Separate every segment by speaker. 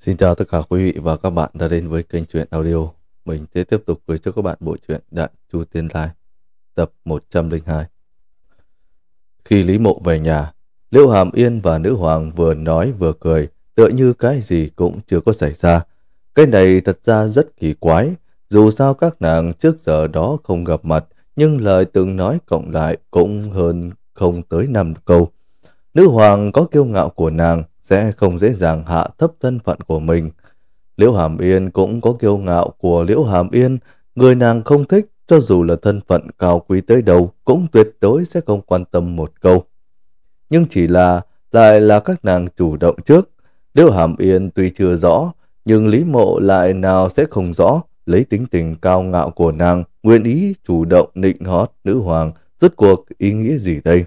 Speaker 1: Xin chào tất cả quý vị và các bạn đã đến với kênh truyện audio. Mình sẽ tiếp tục gửi cho các bạn bộ truyện Đại Chu Tiên Lai, tập 102. Khi Lý Mộ về nhà, Liễu Hàm Yên và Nữ Hoàng vừa nói vừa cười, tựa như cái gì cũng chưa có xảy ra. Cái này thật ra rất kỳ quái, dù sao các nàng trước giờ đó không gặp mặt, nhưng lời từng nói cộng lại cũng hơn không tới năm câu. Nữ Hoàng có kiêu ngạo của nàng, sẽ không dễ dàng hạ thấp thân phận của mình. Liễu Hàm Yên cũng có kiêu ngạo của Liễu Hàm Yên, người nàng không thích cho dù là thân phận cao quý tới đâu cũng tuyệt đối sẽ không quan tâm một câu. Nhưng chỉ là lại là các nàng chủ động trước. Liễu Hàm Yên tuy chưa rõ, nhưng Lý Mộ lại nào sẽ không rõ, lấy tính tình cao ngạo của nàng, nguyện ý chủ động nịnh hót nữ hoàng, rốt cuộc ý nghĩa gì đây?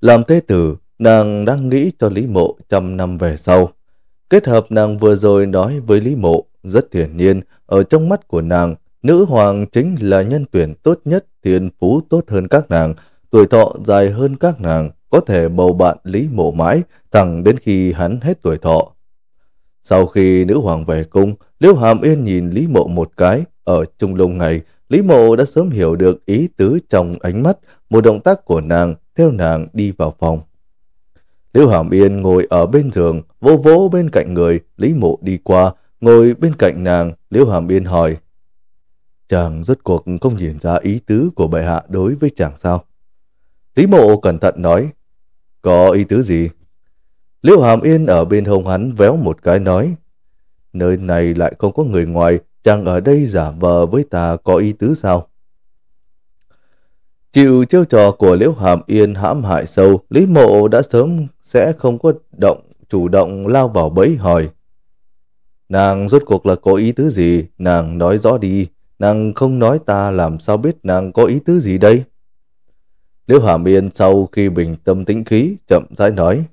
Speaker 1: Làm thế tử, Nàng đang nghĩ cho Lý Mộ trăm năm về sau. Kết hợp nàng vừa rồi nói với Lý Mộ, rất hiển nhiên, ở trong mắt của nàng, nữ hoàng chính là nhân tuyển tốt nhất, thiên phú tốt hơn các nàng, tuổi thọ dài hơn các nàng, có thể bầu bạn Lý Mộ mãi, thẳng đến khi hắn hết tuổi thọ. Sau khi nữ hoàng về cung, Liễu Hàm Yên nhìn Lý Mộ một cái, ở trung lông ngày, Lý Mộ đã sớm hiểu được ý tứ trong ánh mắt, một động tác của nàng theo nàng đi vào phòng. Liễu Hàm Yên ngồi ở bên giường, vỗ vỗ bên cạnh người, Lý Mộ đi qua, ngồi bên cạnh nàng, Liễu Hàm Yên hỏi. Chàng rốt cuộc không nhìn ra ý tứ của bệ hạ đối với chàng sao? Lý Mộ cẩn thận nói, có ý tứ gì? Liễu Hàm Yên ở bên hông hắn véo một cái nói, nơi này lại không có người ngoài, chàng ở đây giả vờ với ta có ý tứ sao? Chịu chiêu trò của Liễu Hàm Yên hãm hại sâu, Lý Mộ đã sớm sẽ không có động chủ động lao vào bẫy hỏi. Nàng rốt cuộc là có ý tứ gì, nàng nói rõ đi, nàng không nói ta làm sao biết nàng có ý tứ gì đây? Liễu Hàm Yên sau khi bình tâm tĩnh khí, chậm rãi nói,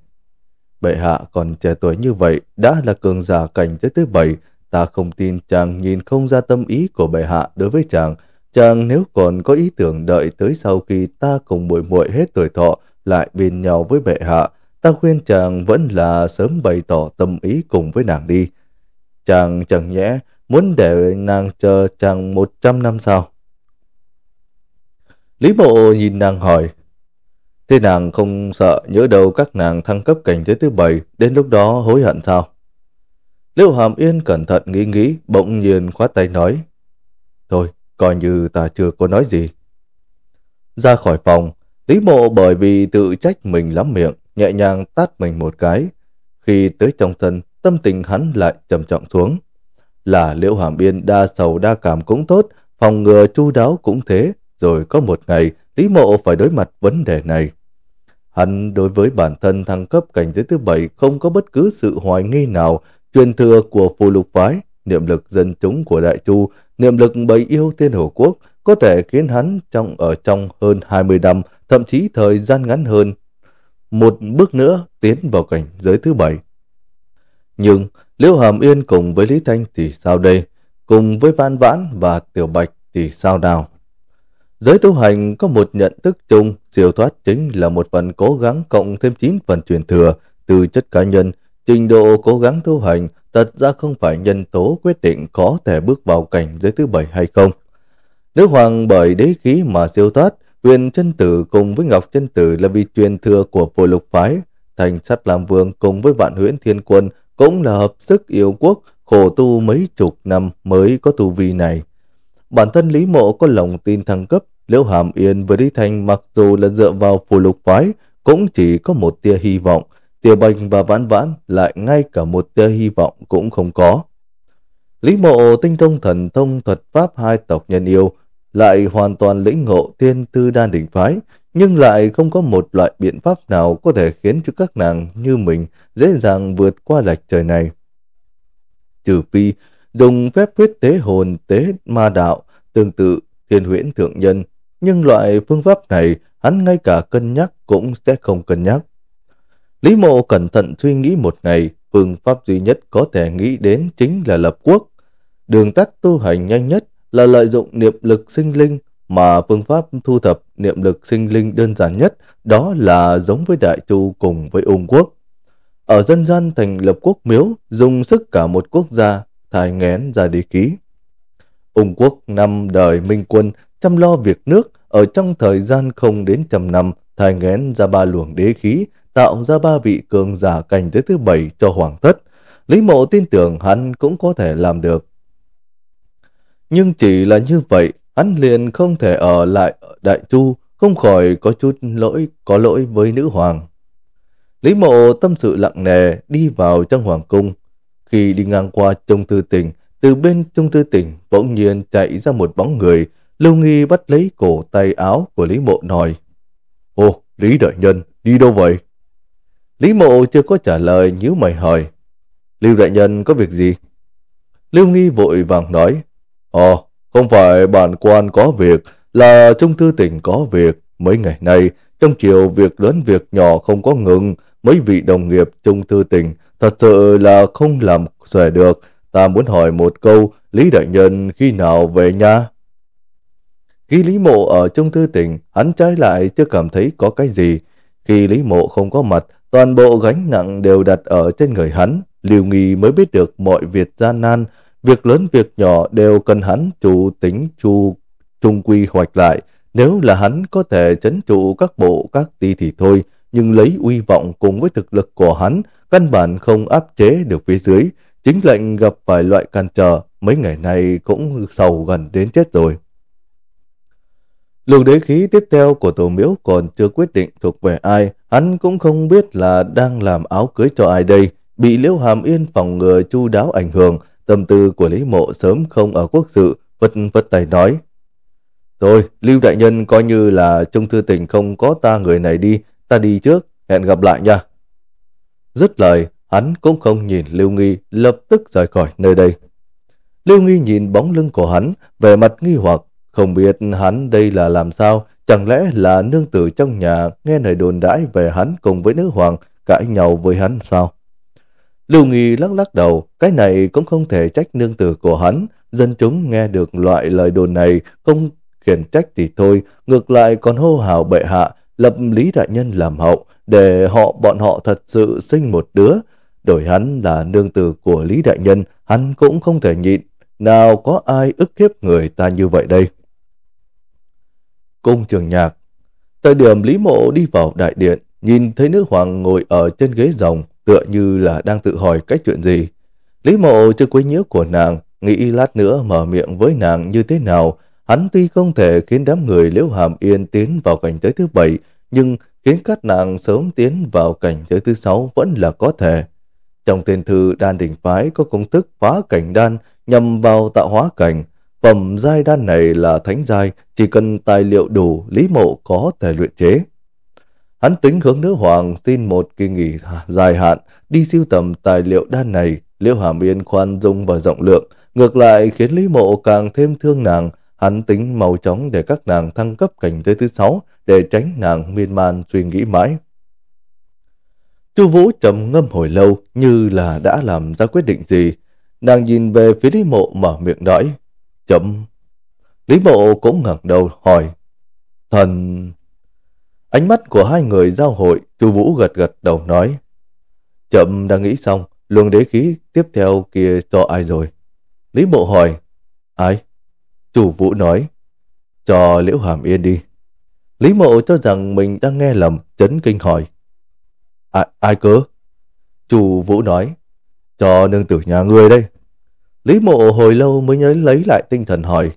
Speaker 1: Bệ hạ còn trẻ tuổi như vậy, đã là cường giả cảnh giới thứ bảy, ta không tin chàng nhìn không ra tâm ý của bệ hạ đối với chàng, chàng nếu còn có ý tưởng đợi tới sau khi ta cùng muội muội hết tuổi thọ lại bên nhau với bệ hạ, ta khuyên chàng vẫn là sớm bày tỏ tâm ý cùng với nàng đi. Chàng chẳng nhẽ muốn để nàng chờ chàng một trăm năm sau. Lý mộ nhìn nàng hỏi, thế nàng không sợ nhớ đâu các nàng thăng cấp cảnh giới thứ bảy đến lúc đó hối hận sao? Liệu Hàm Yên cẩn thận nghĩ nghĩ, bỗng nhiên khóa tay nói, thôi, coi như ta chưa có nói gì. Ra khỏi phòng, Lý mộ bởi vì tự trách mình lắm miệng, nhẹ nhàng tát mình một cái. Khi tới trong sân, tâm tình hắn lại trầm trọng xuống. Là liễu hàm biên đa sầu đa cảm cũng tốt, phòng ngừa chu đáo cũng thế, rồi có một ngày Lý Mộ phải đối mặt vấn đề này. Hắn đối với bản thân thăng cấp cảnh giới thứ bảy không có bất cứ sự hoài nghi nào, truyền thừa của phù lục phái, niệm lực dân chúng của Đại Chu, niệm lực bầy yêu tiên hổ quốc có thể khiến hắn trong ở trong hơn 20 năm, thậm chí thời gian ngắn hơn một bước nữa tiến vào cảnh giới thứ bảy. Nhưng Liễu Hàm Yên cùng với Lý Thanh thì sao đây? Cùng với Văn Vãn và Tiểu Bạch thì sao nào? Giới tu hành có một nhận thức chung, siêu thoát chính là một phần cố gắng cộng thêm 9 phần truyền thừa từ chất cá nhân, trình độ cố gắng tu hành thật ra không phải nhân tố quyết định có thể bước vào cảnh giới thứ bảy hay không. Nếu hoàng bởi đế khí mà siêu thoát, Huyền chân tử cùng với Ngọc chân tử là vị truyền thừa của vô lục phái. Thành sắt làm vương cùng với vạn huyễn thiên quân cũng là hợp sức yêu quốc, khổ tu mấy chục năm mới có tu vi này. Bản thân Lý Mộ có lòng tin thăng cấp, Liễu Hàm Yên với Lý Thanh mặc dù là dựa vào phù lục phái, cũng chỉ có một tia hy vọng. Tiểu Bạch và Vãn Vãn lại ngay cả một tia hy vọng cũng không có. Lý Mộ tinh thông thần thông thuật pháp hai tộc nhân yêu, lại hoàn toàn lĩnh ngộ thiên tư đan đỉnh phái, nhưng lại không có một loại biện pháp nào có thể khiến cho các nàng như mình dễ dàng vượt qua lạch trời này. Trừ phi, dùng phép huyết tế hồn tế ma đạo, tương tự thiên huyễn thượng nhân, nhưng loại phương pháp này hắn ngay cả cân nhắc cũng sẽ không cân nhắc. Lý mộ cẩn thận suy nghĩ một ngày, phương pháp duy nhất có thể nghĩ đến chính là lập quốc. Đường tắt tu hành nhanh nhất là lợi dụng niệm lực sinh linh mà phương pháp thu thập niệm lực sinh linh đơn giản nhất đó là giống với Đại Chu cùng với Ung Quốc. Ở dân gian thành lập quốc miếu, dùng sức cả một quốc gia, thai nghén ra đi ký. Ung Quốc năm đời minh quân chăm lo việc nước ở trong thời gian không đến trăm năm, thai nghén ra ba luồng đế khí, tạo ra ba vị cường giả cảnh giới thứ bảy cho hoàng thất. Lý mộ tin tưởng hắn cũng có thể làm được. Nhưng chỉ là như vậy, hắn liền không thể ở lại Đại Chu, không khỏi có chút lỗi, có lỗi với nữ hoàng. Lý mộ tâm sự lặng nề đi vào trong hoàng cung. Khi đi ngang qua trung thư tỉnh, từ bên trung thư tỉnh bỗng nhiên chạy ra một bóng người, Lưu Nghi bắt lấy cổ tay áo của Lý Mộ nói. Ô, Lý Đại Nhân, đi đâu vậy? Lý Mộ chưa có trả lời nhíu mày hỏi. Lưu Đại Nhân có việc gì? Lưu Nghi vội vàng nói. Ồ, ờ, không phải bản quan có việc, là trung thư tỉnh có việc. Mấy ngày nay, trong chiều việc lớn việc nhỏ không có ngừng, mấy vị đồng nghiệp trung thư tỉnh thật sự là không làm xòe được. Ta muốn hỏi một câu, Lý Đại Nhân khi nào về nhà Khi Lý Mộ ở trung thư tỉnh, hắn trái lại chưa cảm thấy có cái gì. Khi Lý Mộ không có mặt, toàn bộ gánh nặng đều đặt ở trên người hắn. Liều Nghi mới biết được mọi việc gian nan, Việc lớn việc nhỏ đều cần hắn chủ tính chu trung quy hoạch lại. Nếu là hắn có thể chấn trụ các bộ các ti thì thôi, nhưng lấy uy vọng cùng với thực lực của hắn, căn bản không áp chế được phía dưới. Chính lệnh gặp phải loại can trở, mấy ngày nay cũng sầu gần đến chết rồi. Luồng đế khí tiếp theo của tổ miếu còn chưa quyết định thuộc về ai, hắn cũng không biết là đang làm áo cưới cho ai đây. Bị liễu hàm yên phòng ngừa chu đáo ảnh hưởng, Tâm tư của Lý Mộ sớm không ở quốc sự, vất vất tay nói. Thôi, Lưu Đại Nhân coi như là trung thư tỉnh không có ta người này đi, ta đi trước, hẹn gặp lại nha. Dứt lời, hắn cũng không nhìn Lưu Nghi lập tức rời khỏi nơi đây. Lưu Nghi nhìn bóng lưng của hắn, vẻ mặt nghi hoặc, không biết hắn đây là làm sao, chẳng lẽ là nương tử trong nhà nghe lời đồn đãi về hắn cùng với nữ hoàng cãi nhau với hắn sao? Lưu Nghi lắc lắc đầu, cái này cũng không thể trách nương tử của hắn. Dân chúng nghe được loại lời đồn này không khiển trách thì thôi, ngược lại còn hô hào bệ hạ, lập Lý Đại Nhân làm hậu, để họ bọn họ thật sự sinh một đứa. Đổi hắn là nương tử của Lý Đại Nhân, hắn cũng không thể nhịn. Nào có ai ức hiếp người ta như vậy đây? Cung trường nhạc Thời điểm Lý Mộ đi vào đại điện, nhìn thấy nữ hoàng ngồi ở trên ghế rồng, tựa như là đang tự hỏi cách chuyện gì. Lý mộ chưa quấy nhớ của nàng, nghĩ lát nữa mở miệng với nàng như thế nào. Hắn tuy không thể khiến đám người liễu hàm yên tiến vào cảnh giới thứ bảy, nhưng khiến các nàng sớm tiến vào cảnh giới thứ sáu vẫn là có thể. Trong tiền thư đan đỉnh phái có công thức phá cảnh đan nhằm vào tạo hóa cảnh. Phẩm giai đan này là thánh giai, chỉ cần tài liệu đủ, lý mộ có thể luyện chế. Hắn tính hướng nữ hoàng xin một kỳ nghỉ dài hạn đi siêu tầm tài liệu đan này. Liễu Hàm Yên khoan dung và rộng lượng, ngược lại khiến Lý Mộ càng thêm thương nàng. Hắn tính mau chóng để các nàng thăng cấp cảnh giới thứ sáu để tránh nàng miên man suy nghĩ mãi. Chu Vũ trầm ngâm hồi lâu như là đã làm ra quyết định gì. Nàng nhìn về phía Lý Mộ mở miệng nói. Chấm. Lý Mộ cũng ngẩng đầu hỏi. Thần... Ánh mắt của hai người giao hội, Chu Vũ gật gật đầu nói. Chậm đã nghĩ xong, luồng đế khí tiếp theo kia cho ai rồi? Lý Mộ hỏi. Ai? Chu Vũ nói. Cho Liễu Hàm Yên đi. Lý Mộ cho rằng mình đang nghe lầm, chấn kinh hỏi. Ai, ai cớ? Chu Vũ nói. Cho nương tử nhà ngươi đây. Lý Mộ hồi lâu mới nhớ lấy lại tinh thần hỏi.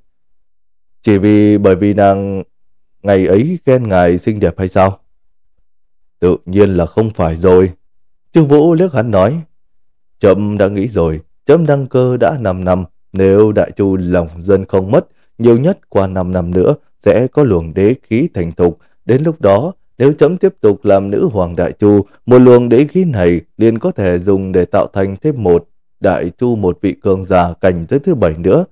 Speaker 1: Chỉ vì bởi vì nàng ngày ấy khen ngài xinh đẹp hay sao? Tự nhiên là không phải rồi. trương Vũ liếc hắn nói, chậm đã nghĩ rồi, chấm đăng cơ đã 5 năm, nếu đại chu lòng dân không mất, nhiều nhất qua 5 năm nữa sẽ có luồng đế khí thành thục. Đến lúc đó, nếu chấm tiếp tục làm nữ hoàng đại chu, một luồng đế khí này liền có thể dùng để tạo thành thêm một đại chu một vị cường giả cảnh giới thứ bảy nữa.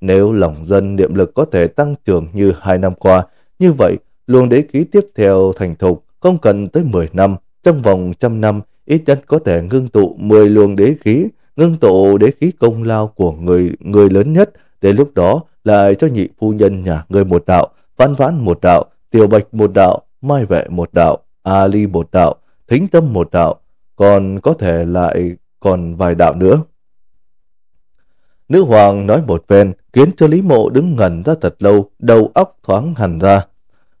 Speaker 1: Nếu lòng dân niệm lực có thể tăng trưởng như hai năm qua, như vậy, luồng đế khí tiếp theo thành thục không cần tới 10 năm. Trong vòng trăm năm, ít nhất có thể ngưng tụ 10 luồng đế khí, ngưng tụ đế khí công lao của người người lớn nhất. để lúc đó, lại cho nhị phu nhân nhà người một đạo, văn vãn một đạo, tiểu bạch một đạo, mai vệ một đạo, ali một đạo, thính tâm một đạo, còn có thể lại còn vài đạo nữa. Nữ hoàng nói một phen, khiến cho Lý Mộ đứng ngẩn ra thật lâu, đầu óc thoáng hẳn ra.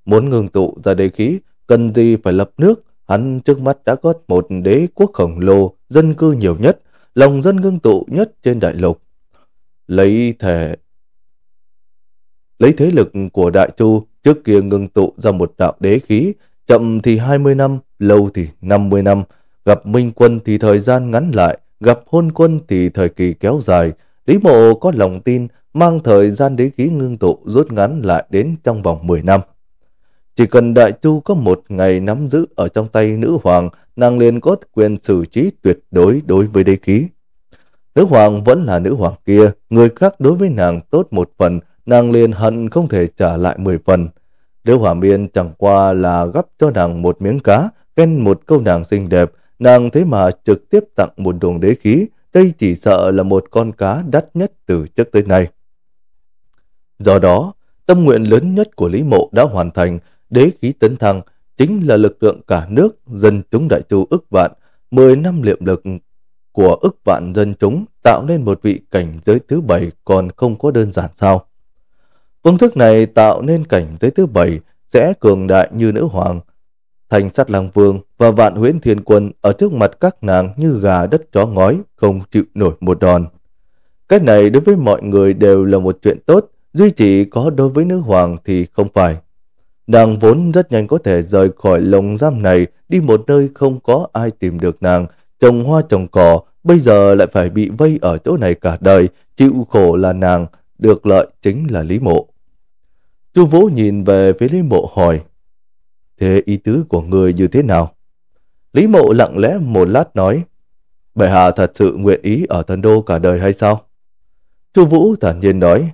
Speaker 1: Muốn ngừng tụ ra đế khí, cần gì phải lập nước, hắn trước mắt đã có một đế quốc khổng lồ, dân cư nhiều nhất, lòng dân ngưng tụ nhất trên đại lục. Lấy thể lấy thế lực của Đại Chu trước kia ngưng tụ ra một đạo đế khí, chậm thì 20 năm, lâu thì 50 năm, gặp minh quân thì thời gian ngắn lại, gặp hôn quân thì thời kỳ kéo dài, Lý Mộ có lòng tin mang thời gian đế khí ngưng tụ rút ngắn lại đến trong vòng 10 năm. Chỉ cần Đại Chu có một ngày nắm giữ ở trong tay nữ hoàng, nàng liền có quyền xử trí tuyệt đối đối với đế khí. Nữ hoàng vẫn là nữ hoàng kia, người khác đối với nàng tốt một phần, nàng liền hận không thể trả lại 10 phần. nếu Hỏa Miên chẳng qua là gấp cho nàng một miếng cá, khen một câu nàng xinh đẹp, nàng thế mà trực tiếp tặng một luồng đế khí, đây chỉ sợ là một con cá đắt nhất từ trước tới nay. Do đó, tâm nguyện lớn nhất của Lý Mộ đã hoàn thành, đế khí tấn thăng chính là lực lượng cả nước, dân chúng đại chu ức vạn, 10 năm liệm lực của ức vạn dân chúng tạo nên một vị cảnh giới thứ bảy còn không có đơn giản sao. Phương thức này tạo nên cảnh giới thứ bảy sẽ cường đại như nữ hoàng, Thành sát lang vương và vạn huyễn thiên quân ở trước mặt các nàng như gà đất chó ngói, không chịu nổi một đòn. Cái này đối với mọi người đều là một chuyện tốt, duy chỉ có đối với nữ hoàng thì không phải. Nàng vốn rất nhanh có thể rời khỏi lồng giam này, đi một nơi không có ai tìm được nàng, trồng hoa trồng cỏ, bây giờ lại phải bị vây ở chỗ này cả đời, chịu khổ là nàng, được lợi chính là Lý Mộ. Chu Vũ nhìn về phía Lý Mộ hỏi, Thế ý tứ của người như thế nào? Lý mộ lặng lẽ một lát nói, bệ hạ thật sự nguyện ý ở thần đô cả đời hay sao? Chu Vũ thản nhiên nói,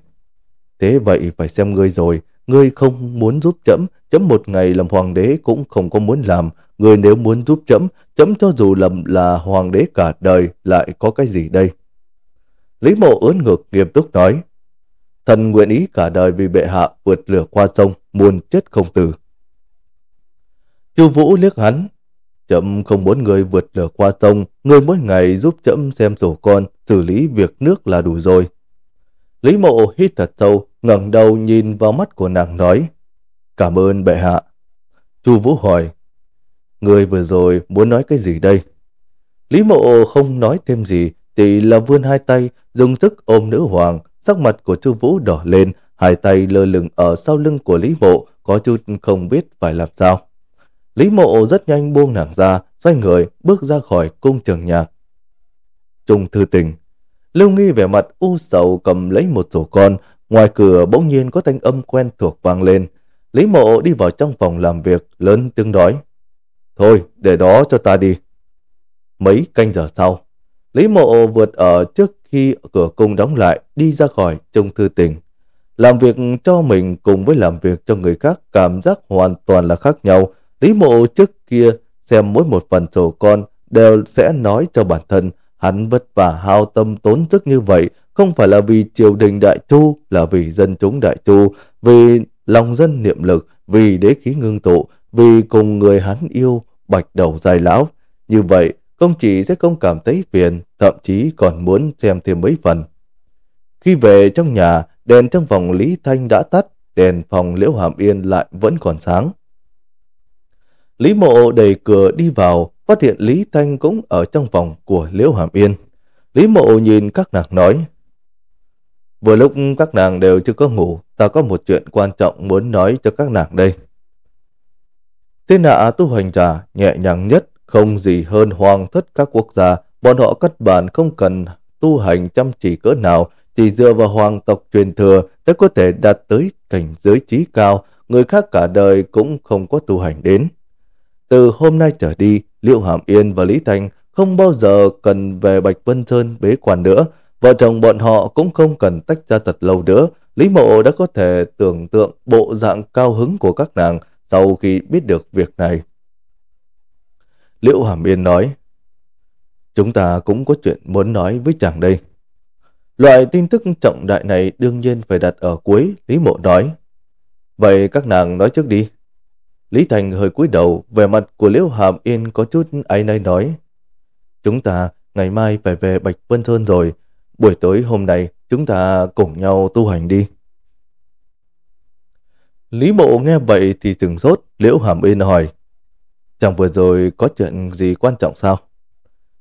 Speaker 1: thế vậy phải xem ngươi rồi, ngươi không muốn giúp chấm, chấm một ngày làm hoàng đế cũng không có muốn làm, ngươi nếu muốn giúp chấm, chấm cho dù làm là hoàng đế cả đời lại có cái gì đây? Lý mộ ướn ngược nghiêm túc nói, thần nguyện ý cả đời vì bệ hạ vượt lửa qua sông, muôn chết không tử. Chu Vũ liếc hắn. Chậm không muốn người vượt lở qua sông, người mỗi ngày giúp chậm xem sổ con, xử lý việc nước là đủ rồi. Lý mộ hít thật sâu, ngẩng đầu nhìn vào mắt của nàng nói. Cảm ơn bệ hạ. Chu Vũ hỏi. Người vừa rồi muốn nói cái gì đây? Lý mộ không nói thêm gì, chỉ là vươn hai tay, dùng sức ôm nữ hoàng, sắc mặt của Chu Vũ đỏ lên, hai tay lơ lửng ở sau lưng của Lý Mộ, có chút không biết phải làm sao. Lý mộ rất nhanh buông nàng ra, xoay người, bước ra khỏi cung trường nhạc. Trung thư tình Lưu Nghi vẻ mặt u sầu cầm lấy một sổ con, ngoài cửa bỗng nhiên có thanh âm quen thuộc vang lên. Lý mộ đi vào trong phòng làm việc, lớn tiếng đói. Thôi, để đó cho ta đi. Mấy canh giờ sau, Lý mộ vượt ở trước khi cửa cung đóng lại, đi ra khỏi trung thư tình. Làm việc cho mình cùng với làm việc cho người khác cảm giác hoàn toàn là khác nhau, Lý mộ trước kia xem mỗi một phần sổ con đều sẽ nói cho bản thân hắn vất vả hao tâm tốn sức như vậy không phải là vì triều đình đại chu là vì dân chúng đại chu vì lòng dân niệm lực vì đế khí ngưng tụ vì cùng người hắn yêu bạch đầu dài lão như vậy không chỉ sẽ không cảm thấy phiền thậm chí còn muốn xem thêm mấy phần khi về trong nhà đèn trong phòng lý thanh đã tắt đèn phòng liễu hàm yên lại vẫn còn sáng Lý Mộ đẩy cửa đi vào, phát hiện Lý Thanh cũng ở trong phòng của Liễu Hàm Yên. Lý Mộ nhìn các nàng nói, Vừa lúc các nàng đều chưa có ngủ, ta có một chuyện quan trọng muốn nói cho các nàng đây. Thiên hạ tu hành giả nhẹ nhàng nhất, không gì hơn hoàng thất các quốc gia, bọn họ cắt bản không cần tu hành chăm chỉ cỡ nào, chỉ dựa vào hoàng tộc truyền thừa đã có thể đạt tới cảnh giới trí cao, người khác cả đời cũng không có tu hành đến. Từ hôm nay trở đi, Liệu Hàm Yên và Lý Thành không bao giờ cần về Bạch Vân Sơn bế quan nữa. Vợ chồng bọn họ cũng không cần tách ra thật lâu nữa. Lý Mộ đã có thể tưởng tượng bộ dạng cao hứng của các nàng sau khi biết được việc này. Liễu Hàm Yên nói, Chúng ta cũng có chuyện muốn nói với chàng đây. Loại tin tức trọng đại này đương nhiên phải đặt ở cuối, Lý Mộ nói. Vậy các nàng nói trước đi, Lý Thành hơi cúi đầu, vẻ mặt của Liễu Hàm Yên có chút áy náy nói. Chúng ta ngày mai phải về Bạch Vân Sơn rồi, buổi tối hôm nay chúng ta cùng nhau tu hành đi. Lý Mộ nghe vậy thì sừng sốt, Liễu Hàm Yên hỏi. Chẳng vừa rồi có chuyện gì quan trọng sao?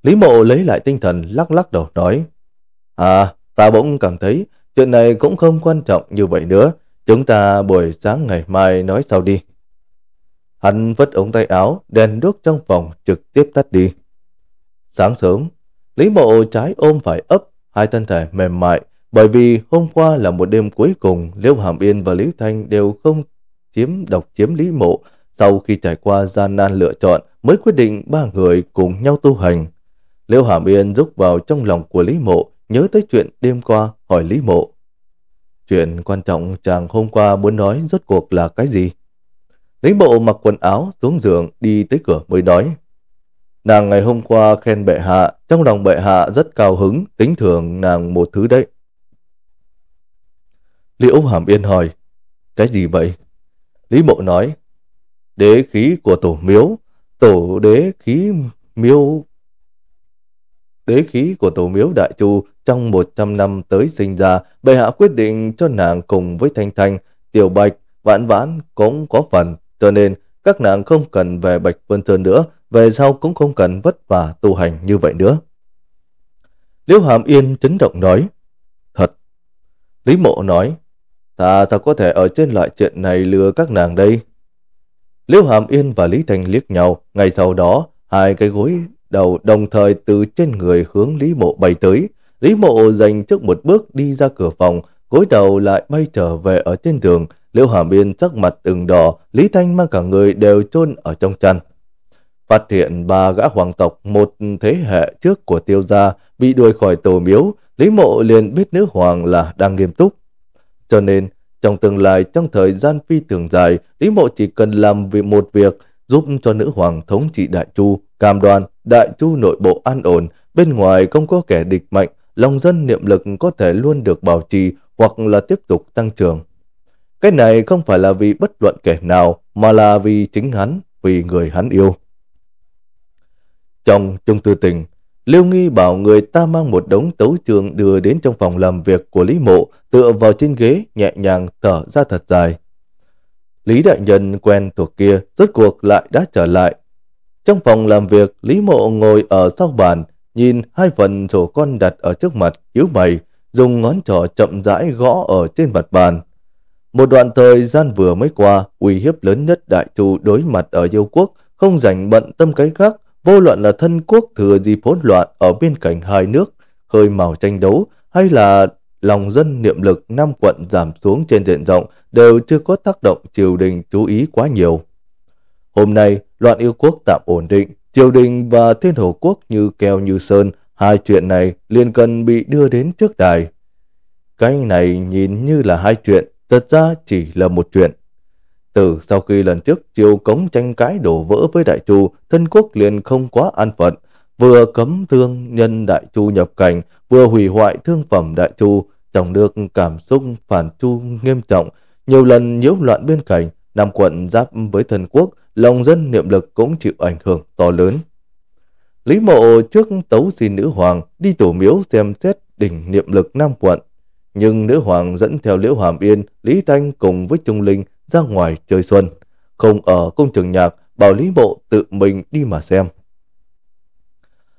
Speaker 1: Lý Mộ lấy lại tinh thần lắc lắc đầu nói. À, ta bỗng cảm thấy chuyện này cũng không quan trọng như vậy nữa. Chúng ta buổi sáng ngày mai nói sau đi. Hắn vứt ống tay áo, đèn đuốc trong phòng trực tiếp tắt đi. Sáng sớm, Lý Mộ trái ôm phải ấp, hai thân thể mềm mại, bởi vì hôm qua là một đêm cuối cùng, Liễu Hàm Yên và Lý Thanh đều không chiếm độc chiếm Lý Mộ. Sau khi trải qua gian nan lựa chọn, mới quyết định ba người cùng nhau tu hành. Liễu Hàm Yên rúc vào trong lòng của Lý Mộ, nhớ tới chuyện đêm qua hỏi Lý Mộ. Chuyện quan trọng chàng hôm qua muốn nói rốt cuộc là cái gì? lấy bộ mặc quần áo xuống giường đi tới cửa mới nói. Nàng ngày hôm qua khen bệ hạ, trong lòng bệ hạ rất cao hứng, tính thưởng nàng một thứ đấy. Liễu Hàm Yên hỏi, cái gì vậy? Lý Mộ nói, đế khí của tổ miếu, tổ đế khí miếu, Đế khí của tổ miếu Đại Chu trong 100 năm tới sinh ra, bệ hạ quyết định cho nàng cùng với Thanh Thanh, Tiểu Bạch, Vãn Vãn cũng có phần cho nên, các nàng không cần về Bạch Vân Sơn nữa, về sau cũng không cần vất vả tu hành như vậy nữa. Liễu Hàm Yên chấn động nói, Thật! Lý Mộ nói, Ta sao có thể ở trên loại chuyện này lừa các nàng đây? Liễu Hàm Yên và Lý Thành liếc nhau, ngay sau đó, hai cái gối đầu đồng thời từ trên người hướng Lý Mộ bay tới. Lý Mộ dành trước một bước đi ra cửa phòng, gối đầu lại bay trở về ở trên giường, Liễu Hàm Yên sắc mặt từng đỏ, Lý Thanh mang cả người đều chôn ở trong chăn. Phát hiện ba gã hoàng tộc một thế hệ trước của tiêu gia bị đuổi khỏi tổ miếu, Lý Mộ liền biết nữ hoàng là đang nghiêm túc. Cho nên, trong tương lai trong thời gian phi thường dài, Lý Mộ chỉ cần làm việc một việc giúp cho nữ hoàng thống trị Đại Chu, cam đoan Đại Chu nội bộ an ổn, bên ngoài không có kẻ địch mạnh, lòng dân niệm lực có thể luôn được bảo trì hoặc là tiếp tục tăng trưởng. Cái này không phải là vì bất luận kẻ nào, mà là vì chính hắn, vì người hắn yêu. Trong chung tư tình, Liêu Nghi bảo người ta mang một đống tấu trường đưa đến trong phòng làm việc của Lý Mộ, tựa vào trên ghế, nhẹ nhàng thở ra thật dài. Lý Đại Nhân quen thuộc kia, rốt cuộc lại đã trở lại. Trong phòng làm việc, Lý Mộ ngồi ở sau bàn, nhìn hai phần sổ con đặt ở trước mặt, yếu mày, dùng ngón trỏ chậm rãi gõ ở trên mặt bàn. Một đoạn thời gian vừa mới qua, uy hiếp lớn nhất đại thù đối mặt ở yêu quốc, không dành bận tâm cái khác, vô luận là thân quốc thừa gì phốn loạn ở biên cảnh hai nước, khơi màu tranh đấu, hay là lòng dân niệm lực năm quận giảm xuống trên diện rộng đều chưa có tác động triều đình chú ý quá nhiều. Hôm nay, loạn yêu quốc tạm ổn định, triều đình và thiên hồ quốc như keo như sơn, hai chuyện này liền cần bị đưa đến trước đài. Cái này nhìn như là hai chuyện, Thật ra chỉ là một chuyện. Từ sau khi lần trước triều cống tranh cãi đổ vỡ với Đại Chu, thân quốc liền không quá an phận, vừa cấm thương nhân Đại Chu nhập cảnh, vừa hủy hoại thương phẩm Đại Chu, trong được cảm xúc phản Chu nghiêm trọng, nhiều lần nhiễu loạn biên cảnh, Nam quận giáp với thần quốc, lòng dân niệm lực cũng chịu ảnh hưởng to lớn. Lý Mộ trước tấu xin nữ hoàng đi tổ miếu xem xét đỉnh niệm lực Nam quận, nhưng nữ hoàng dẫn theo Liễu Hàm Yên, Lý Thanh cùng với Trung Linh ra ngoài chơi xuân. Không ở công trường nhạc, bảo Lý Mộ tự mình đi mà xem.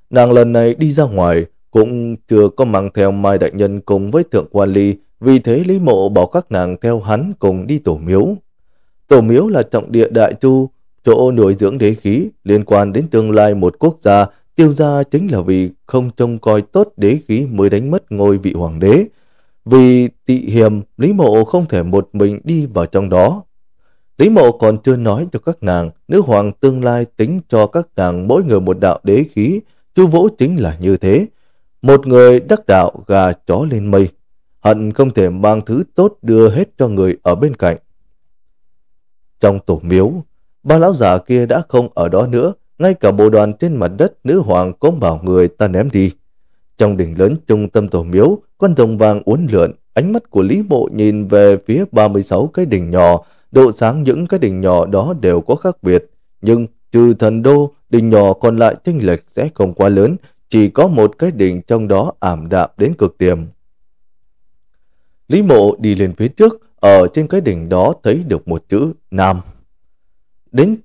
Speaker 1: Nàng lần này đi ra ngoài cũng chưa có mang theo Mai Đại Nhân cùng với Thượng Quan Ly, vì thế Lý Mộ bảo các nàng theo hắn cùng đi tổ miếu. Tổ miếu là trọng địa đại chu, chỗ nuôi dưỡng đế khí liên quan đến tương lai một quốc gia, tiêu ra chính là vì không trông coi tốt đế khí mới đánh mất ngôi vị hoàng đế, vì tị hiểm, Lý Mộ không thể một mình đi vào trong đó. Lý Mộ còn chưa nói cho các nàng, nữ hoàng tương lai tính cho các nàng mỗi người một đạo đế khí, chu vũ chính là như thế. Một người đắc đạo gà chó lên mây, hận không thể mang thứ tốt đưa hết cho người ở bên cạnh. Trong tổ miếu, ba lão già kia đã không ở đó nữa, ngay cả bộ đoàn trên mặt đất nữ hoàng cũng bảo người ta ném đi. Trong đỉnh lớn trung tâm tổ miếu, con rồng vàng uốn lượn, ánh mắt của Lý Mộ nhìn về phía 36 cái đỉnh nhỏ, độ sáng những cái đỉnh nhỏ đó đều có khác biệt. Nhưng trừ thần đô, đỉnh nhỏ còn lại chênh lệch sẽ không quá lớn, chỉ có một cái đỉnh trong đó ảm đạm đến cực tiềm. Lý Mộ đi lên phía trước, ở trên cái đỉnh đó thấy được một chữ Nam. Đến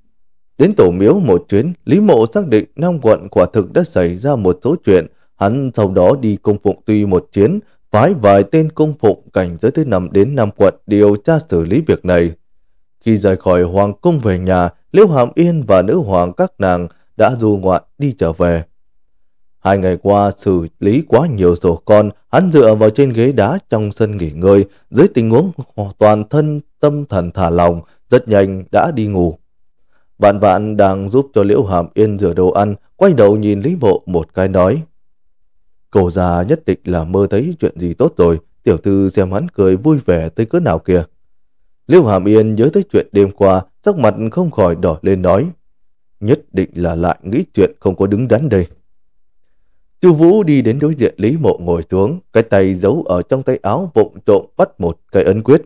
Speaker 1: đến tổ miếu một chuyến, Lý Mộ xác định Nam quận quả thực đã xảy ra một số chuyện, Hắn sau đó đi công phụng tuy một chiến phái vài tên công phụng cảnh giới thứ năm đến năm quận điều tra xử lý việc này. Khi rời khỏi hoàng cung về nhà, Liễu Hàm Yên và nữ hoàng các nàng đã du ngoạn đi trở về. Hai ngày qua xử lý quá nhiều sổ con, hắn dựa vào trên ghế đá trong sân nghỉ ngơi, dưới tình huống toàn thân tâm thần thả lòng, rất nhanh đã đi ngủ. Vạn vạn đang giúp cho Liễu Hàm Yên rửa đồ ăn, quay đầu nhìn Lý Mộ một cái nói. Cổ già nhất định là mơ thấy chuyện gì tốt rồi, tiểu thư xem hắn cười vui vẻ tới cỡ nào kìa. Liêu Hàm Yên nhớ tới chuyện đêm qua, sắc mặt không khỏi đỏ lên nói. Nhất định là lại nghĩ chuyện không có đứng đắn đây. Chu Vũ đi đến đối diện Lý Mộ ngồi xuống, cái tay giấu ở trong tay áo vụng trộm bắt một cái ấn quyết.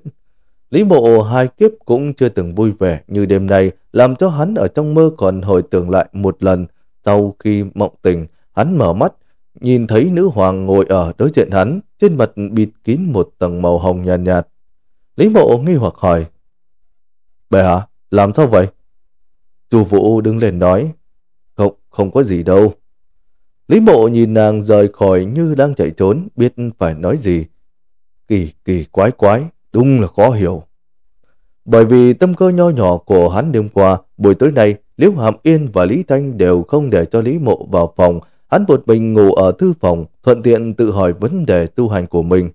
Speaker 1: Lý Mộ hai kiếp cũng chưa từng vui vẻ như đêm nay, làm cho hắn ở trong mơ còn hồi tưởng lại một lần. Sau khi mộng tỉnh hắn mở mắt, nhìn thấy nữ hoàng ngồi ở đối diện hắn, trên mặt bịt kín một tầng màu hồng nhạt, nhạt. Lý mộ nghi hoặc hỏi, Bệ hả, làm sao vậy? Chu vũ đứng lên nói, Không, không có gì đâu. Lý mộ nhìn nàng rời khỏi như đang chạy trốn, biết phải nói gì. Kỳ kỳ quái quái, đúng là khó hiểu. Bởi vì tâm cơ nho nhỏ của hắn đêm qua, buổi tối nay, Liễu Hàm Yên và Lý Thanh đều không để cho Lý Mộ vào phòng Hắn một mình ngủ ở thư phòng, thuận tiện tự hỏi vấn đề tu hành của mình.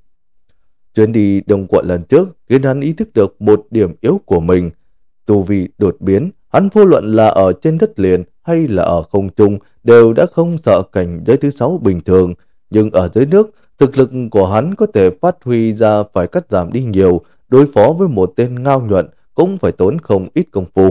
Speaker 1: Chuyến đi đồng quận lần trước khiến hắn ý thức được một điểm yếu của mình. Tu vị đột biến, hắn vô luận là ở trên đất liền hay là ở không trung đều đã không sợ cảnh giới thứ sáu bình thường. Nhưng ở dưới nước, thực lực của hắn có thể phát huy ra phải cắt giảm đi nhiều, đối phó với một tên ngao nhuận cũng phải tốn không ít công phu.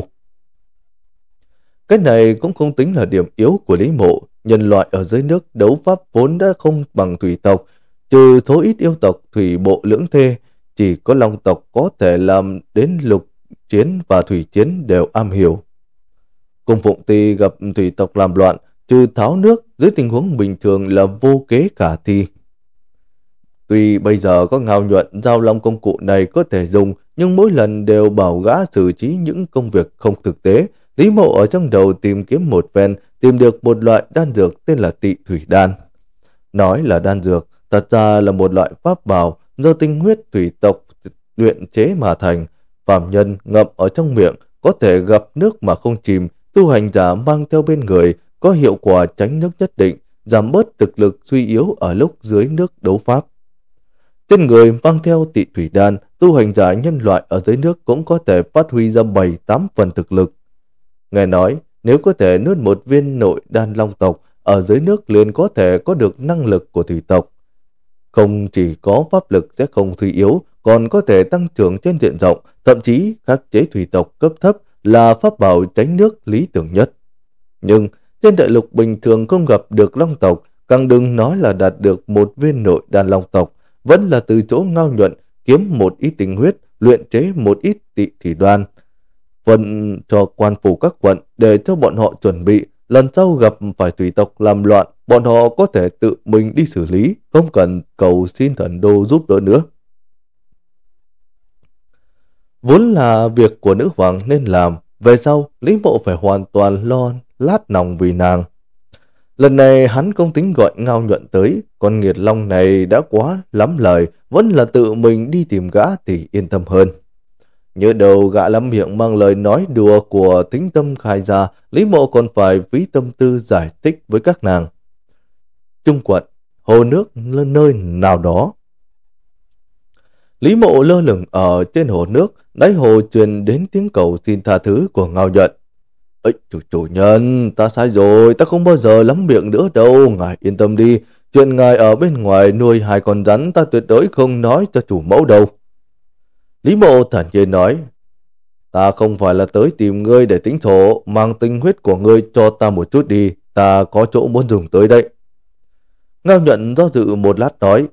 Speaker 1: Cái này cũng không tính là điểm yếu của Lý Mộ, Nhân loại ở dưới nước đấu pháp vốn đã không bằng thủy tộc, trừ số ít yêu tộc thủy bộ lưỡng thê, chỉ có long tộc có thể làm đến lục chiến và thủy chiến đều am hiểu. Cung Phụng Ti gặp thủy tộc làm loạn, trừ tháo nước dưới tình huống bình thường là vô kế cả thi. Tuy bây giờ có ngao nhuận giao long công cụ này có thể dùng, nhưng mỗi lần đều bảo gã xử trí những công việc không thực tế. Lý mộ ở trong đầu tìm kiếm một ven, tìm được một loại đan dược tên là tị thủy đan. Nói là đan dược, thật ra là một loại pháp bảo do tinh huyết thủy tộc luyện chế mà thành. Phạm nhân ngậm ở trong miệng có thể gặp nước mà không chìm, tu hành giả mang theo bên người có hiệu quả tránh nước nhất định, giảm bớt thực lực suy yếu ở lúc dưới nước đấu pháp. Trên người mang theo tị thủy đan, tu hành giả nhân loại ở dưới nước cũng có thể phát huy ra 7-8 phần thực lực. Nghe nói, nếu có thể nuốt một viên nội đan long tộc, ở dưới nước liền có thể có được năng lực của thủy tộc. Không chỉ có pháp lực sẽ không suy yếu, còn có thể tăng trưởng trên diện rộng, thậm chí khắc chế thủy tộc cấp thấp là pháp bảo tránh nước lý tưởng nhất. Nhưng trên đại lục bình thường không gặp được long tộc, càng đừng nói là đạt được một viên nội đan long tộc, vẫn là từ chỗ ngao nhuận kiếm một ít tình huyết, luyện chế một ít tị thủy đoan phân cho quan phủ các quận để cho bọn họ chuẩn bị, lần sau gặp phải thủy tộc làm loạn, bọn họ có thể tự mình đi xử lý, không cần cầu xin thần đô giúp đỡ nữa. Vốn là việc của nữ hoàng nên làm, về sau Lý Mộ phải hoàn toàn lo lát nòng vì nàng. Lần này hắn không tính gọi ngao nhuận tới, con nghiệt long này đã quá lắm lời, vẫn là tự mình đi tìm gã thì yên tâm hơn. Nhớ đầu gã lắm miệng mang lời nói đùa của tính tâm khai ra, Lý Mộ còn phải ví tâm tư giải thích với các nàng. Trung quận, hồ nước nơi nào đó. Lý Mộ lơ lửng ở trên hồ nước, đáy hồ truyền đến tiếng cầu xin tha thứ của Ngao Nhuận. Ê, chủ, chủ nhân, ta sai rồi, ta không bao giờ lắm miệng nữa đâu, ngài yên tâm đi. Chuyện ngài ở bên ngoài nuôi hai con rắn ta tuyệt đối không nói cho chủ mẫu đâu. Lý mộ thản nhiên nói, ta không phải là tới tìm ngươi để tính sổ, mang tinh huyết của ngươi cho ta một chút đi, ta có chỗ muốn dùng tới đây. Ngao nhận do dự một lát nói,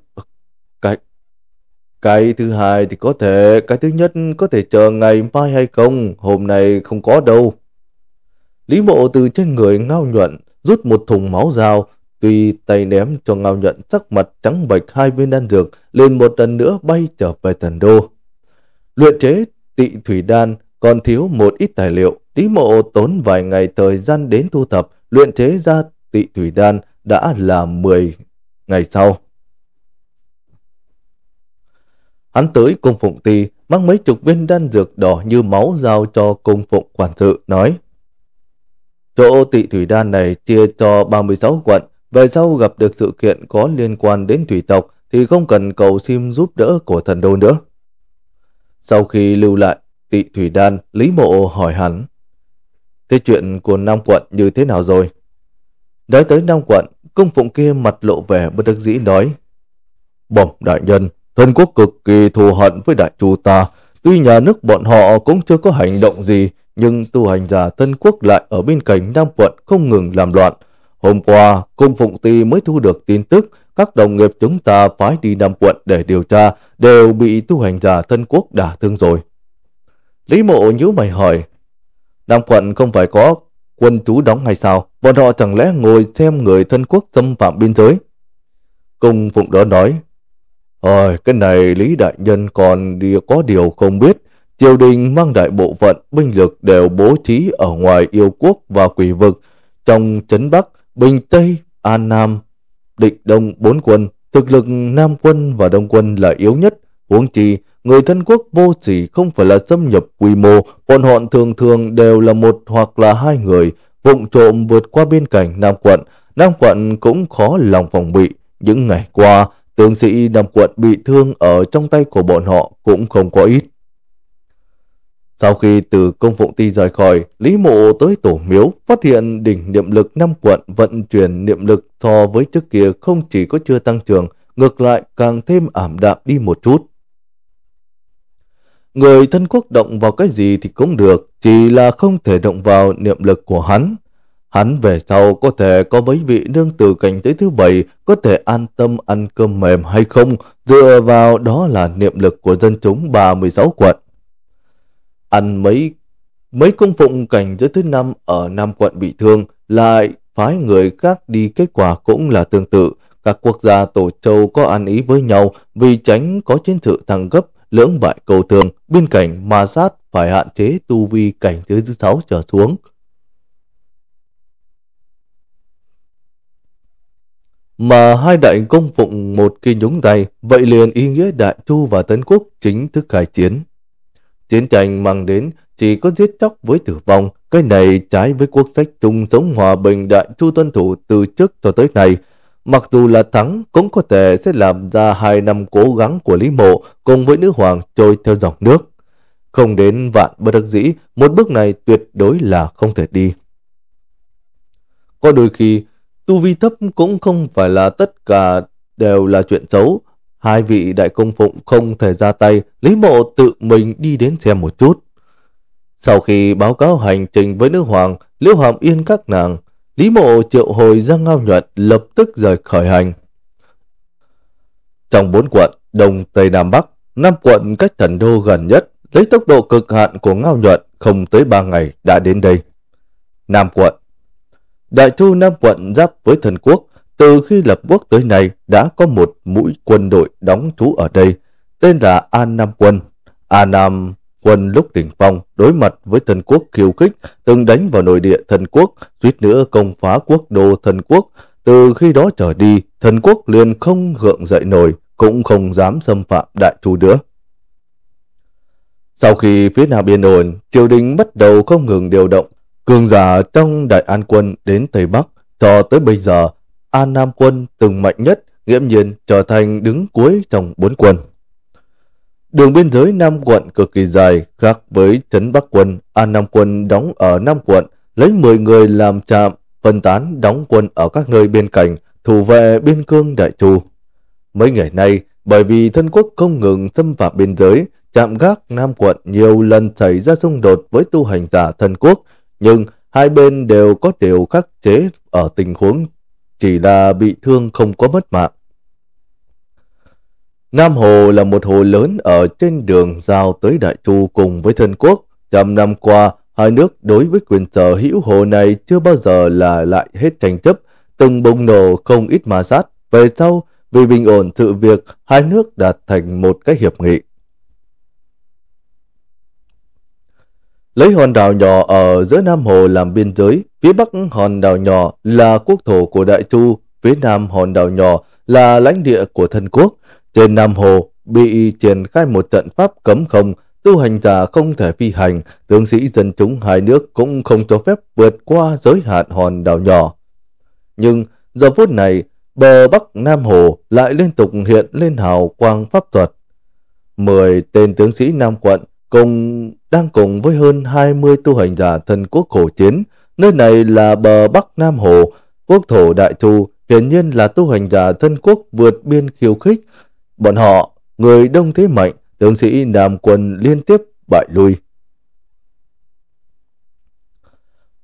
Speaker 1: cái, cái thứ hai thì có thể, cái thứ nhất có thể chờ ngày mai hay không, hôm nay không có đâu. Lý mộ từ trên người ngao nhuận rút một thùng máu dao, tuy tay ném cho ngao nhuận sắc mặt trắng bệch hai viên đan dược, liền một lần nữa bay trở về thần đô. Luyện chế tị thủy đan còn thiếu một ít tài liệu, Lý Mộ tốn vài ngày thời gian đến thu thập, luyện chế ra tị thủy đan đã là 10 ngày sau. Hắn tới cung phụng ti, mang mấy chục viên đan dược đỏ như máu giao cho cung phụng quản sự, nói Chỗ tị thủy đan này chia cho 36 quận, về sau gặp được sự kiện có liên quan đến thủy tộc thì không cần cầu xin giúp đỡ của thần đô nữa. Sau khi lưu lại, Tị Thủy Đan, Lý Mộ hỏi hắn. Thế chuyện của Nam Quận như thế nào rồi? Nói tới Nam Quận, công phụng kia mặt lộ vẻ bất đắc dĩ nói. Bẩm đại nhân, thần quốc cực kỳ thù hận với đại chu ta. Tuy nhà nước bọn họ cũng chưa có hành động gì, nhưng tu hành giả thân quốc lại ở bên cạnh Nam Quận không ngừng làm loạn. Hôm qua, Cung Phụng Ti mới thu được tin tức các đồng nghiệp chúng ta phái đi Nam quận để điều tra đều bị tu hành giả thân quốc đả thương rồi. Lý mộ nhíu mày hỏi, Nam quận không phải có quân trú đóng hay sao? Bọn họ chẳng lẽ ngồi xem người thân quốc xâm phạm biên giới? Cung Phụng đó nói, Ôi, cái này Lý Đại Nhân còn đi có điều không biết. Triều đình mang đại bộ phận binh lực đều bố trí ở ngoài yêu quốc và quỷ vực. Trong chấn Bắc, Bình Tây, An Nam, Định đông bốn quân, thực lực Nam quân và Đông quân là yếu nhất, huống chi người thân quốc vô sỉ không phải là xâm nhập quy mô, bọn họ thường thường đều là một hoặc là hai người, vụng trộm vượt qua biên cảnh Nam quận, Nam quận cũng khó lòng phòng bị. Những ngày qua, tướng sĩ Nam quận bị thương ở trong tay của bọn họ cũng không có ít. Sau khi từ công phụng ti rời khỏi, Lý Mộ tới tổ miếu, phát hiện đỉnh niệm lực năm quận vận chuyển niệm lực so với trước kia không chỉ có chưa tăng trưởng, ngược lại càng thêm ảm đạm đi một chút. Người thân quốc động vào cái gì thì cũng được, chỉ là không thể động vào niệm lực của hắn. Hắn về sau có thể có mấy vị nương tử cảnh tới thứ bảy, có thể an tâm ăn cơm mềm hay không, dựa vào đó là niệm lực của dân chúng 36 quận ăn mấy mấy công phụng cảnh giới thứ năm ở Nam quận bị thương lại phái người khác đi kết quả cũng là tương tự. Các quốc gia tổ châu có ăn ý với nhau vì tránh có chiến sự thăng gấp, lưỡng bại cầu thường, biên cảnh ma sát phải hạn chế tu vi cảnh giới thứ sáu trở xuống. Mà hai đại công phụng một khi nhúng tay, vậy liền ý nghĩa đại chu và tấn quốc chính thức khai chiến. Chiến tranh mang đến chỉ có giết chóc với tử vong, cái này trái với quốc sách chung sống hòa bình đại chu tuân thủ từ trước cho tới nay. Mặc dù là thắng cũng có thể sẽ làm ra hai năm cố gắng của Lý Mộ cùng với nữ hoàng trôi theo dòng nước. Không đến vạn bất đắc dĩ, một bước này tuyệt đối là không thể đi. Có đôi khi, tu vi thấp cũng không phải là tất cả đều là chuyện xấu, Hai vị đại công phụng không thể ra tay, Lý Mộ tự mình đi đến xem một chút. Sau khi báo cáo hành trình với nữ hoàng, Liễu Hàm Yên các nàng, Lý Mộ triệu hồi giang ngao nhuận lập tức rời khởi hành. Trong bốn quận, Đông Tây Nam Bắc, năm quận cách thần đô gần nhất, lấy tốc độ cực hạn của ngao nhuận không tới ba ngày đã đến đây. Nam quận Đại thu Nam quận giáp với thần quốc, từ khi lập quốc tới nay đã có một mũi quân đội đóng trú ở đây, tên là An Nam Quân. An Nam quân lúc đỉnh phong đối mặt với thần quốc khiêu khích từng đánh vào nội địa thần quốc suýt nữa công phá quốc đô thần quốc từ khi đó trở đi thần quốc liền không gượng dậy nổi cũng không dám xâm phạm đại chu nữa sau khi phía nam biên ổn triều đình bắt đầu không ngừng điều động cường giả trong đại an quân đến tây bắc cho tới bây giờ An Nam quân từng mạnh nhất, nghiễm nhiên trở thành đứng cuối trong bốn quân. Đường biên giới Nam quận cực kỳ dài, khác với trấn Bắc quân, An Nam quân đóng ở Nam quận, lấy 10 người làm trạm, phân tán đóng quân ở các nơi bên cạnh, thủ vệ biên cương Đại Trù. Mấy ngày nay, bởi vì thân quốc không ngừng xâm phạm biên giới, trạm gác Nam quận nhiều lần xảy ra xung đột với tu hành giả thân quốc, nhưng hai bên đều có điều khắc chế ở tình huống chỉ là bị thương không có mất mạng. Nam Hồ là một hồ lớn ở trên đường giao tới Đại Chu cùng với thân quốc. Trăm năm qua, hai nước đối với quyền sở hữu hồ này chưa bao giờ là lại hết tranh chấp, từng bùng nổ không ít ma sát. Về sau, vì bình ổn sự việc, hai nước đạt thành một cái hiệp nghị. Lấy hòn đảo nhỏ ở giữa Nam Hồ làm biên giới, Phía bắc hòn đảo nhỏ là quốc thổ của Đại Chu, phía nam hòn đảo nhỏ là lãnh địa của thân quốc. Trên Nam Hồ bị triển khai một trận pháp cấm không, tu hành giả không thể phi hành, tướng sĩ dân chúng hai nước cũng không cho phép vượt qua giới hạn hòn đảo nhỏ. Nhưng giờ phút này, bờ bắc Nam Hồ lại liên tục hiện lên hào quang pháp thuật. Mười tên tướng sĩ Nam quận cùng đang cùng với hơn 20 tu hành giả thân quốc khổ chiến, Nơi này là bờ Bắc Nam Hồ, quốc thổ đại thu, hiển nhiên là tu hành giả thân quốc vượt biên khiêu khích. Bọn họ, người đông thế mạnh, tướng sĩ Nam quân liên tiếp bại lui.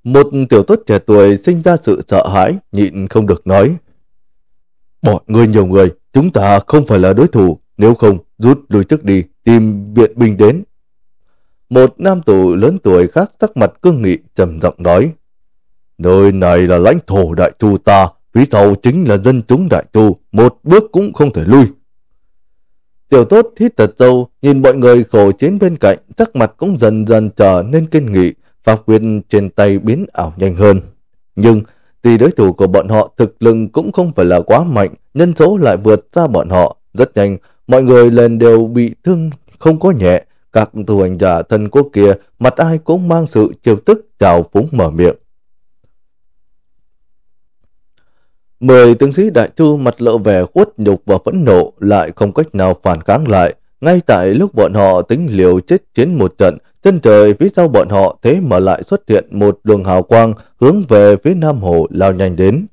Speaker 1: Một tiểu tốt trẻ tuổi sinh ra sự sợ hãi, nhịn không được nói. Bọn người nhiều người, chúng ta không phải là đối thủ, nếu không rút lui trước đi, tìm viện binh đến, một nam tù lớn tuổi khác sắc mặt cương nghị trầm giọng nói. Nơi này là lãnh thổ đại chu ta, phía sau chính là dân chúng đại chu, một bước cũng không thể lui. Tiểu tốt hít thật sâu, nhìn mọi người khổ chiến bên cạnh, sắc mặt cũng dần dần trở nên kiên nghị, pháp quyền trên tay biến ảo nhanh hơn. Nhưng, tuy đối thủ của bọn họ thực lực cũng không phải là quá mạnh, nhân số lại vượt xa bọn họ. Rất nhanh, mọi người lần đều bị thương không có nhẹ, các thủ hành giả thân quốc kia mặt ai cũng mang sự chiêu tức chào phúng mở miệng. Mười tướng sĩ đại chu mặt lộ vẻ khuất nhục và phẫn nộ lại không cách nào phản kháng lại. Ngay tại lúc bọn họ tính liều chết chiến một trận, chân trời phía sau bọn họ thế mà lại xuất hiện một luồng hào quang hướng về phía Nam Hồ lao nhanh đến.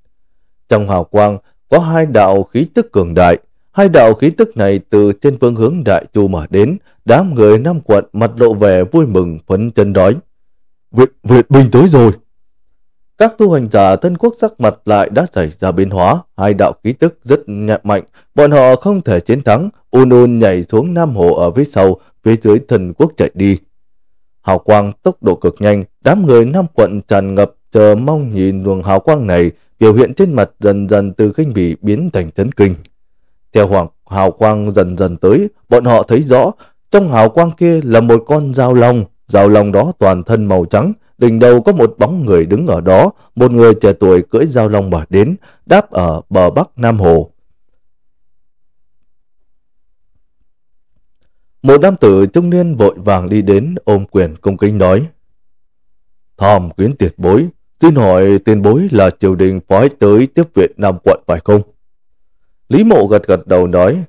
Speaker 1: Trong hào quang có hai đạo khí tức cường đại, Hai đạo khí tức này từ trên phương hướng đại chu mà đến, đám người nam quận mặt lộ vẻ vui mừng phấn chân đói. Việt, Việt Minh tới rồi! Các tu hành giả thân quốc sắc mặt lại đã xảy ra biến hóa, hai đạo khí tức rất nhẹ mạnh, bọn họ không thể chiến thắng, un un nhảy xuống Nam Hồ ở phía sau, phía dưới thần quốc chạy đi. Hào quang tốc độ cực nhanh, đám người Nam quận tràn ngập chờ mong nhìn luồng hào quang này, biểu hiện trên mặt dần dần từ kinh bỉ biến thành chấn kinh. Theo hoàng hào quang dần dần tới, bọn họ thấy rõ, trong hào quang kia là một con dao long. Dao long đó toàn thân màu trắng, đỉnh đầu có một bóng người đứng ở đó, một người trẻ tuổi cưỡi dao long mà đến, đáp ở bờ bắc Nam Hồ. Một nam tử trung niên vội vàng đi đến ôm quyền cung kính nói. Thòm quyến tiệt bối, xin hỏi tiền bối là triều đình phái tới tiếp viện Nam quận phải không? Lý Mộ gật gật đầu nói,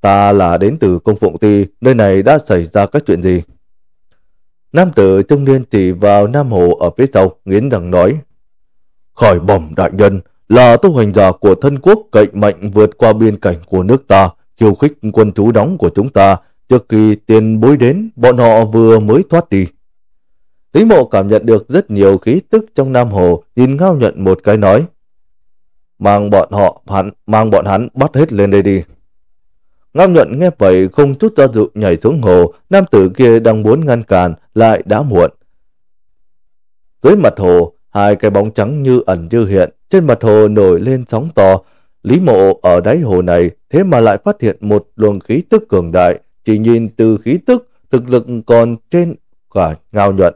Speaker 1: ta là đến từ công phụng ti, nơi này đã xảy ra các chuyện gì? Nam tử trung niên chỉ vào Nam Hồ ở phía sau, nghiến rằng nói, Khỏi bẩm đại nhân, là tu hành giả của thân quốc cậy mệnh vượt qua biên cảnh của nước ta, khiêu khích quân trú đóng của chúng ta, trước khi tiền bối đến, bọn họ vừa mới thoát đi. Lý mộ cảm nhận được rất nhiều khí tức trong Nam Hồ, nhìn ngao nhận một cái nói. Mang bọn họ, hắn, mang bọn hắn bắt hết lên đây đi. Ngao nhuận nghe vậy không chút do dự nhảy xuống hồ, nam tử kia đang muốn ngăn cản, lại đã muộn. Dưới mặt hồ, hai cái bóng trắng như ẩn như hiện, trên mặt hồ nổi lên sóng to. Lý mộ ở đáy hồ này thế mà lại phát hiện một luồng khí tức cường đại, chỉ nhìn từ khí tức, thực lực còn trên cả ngao nhuận.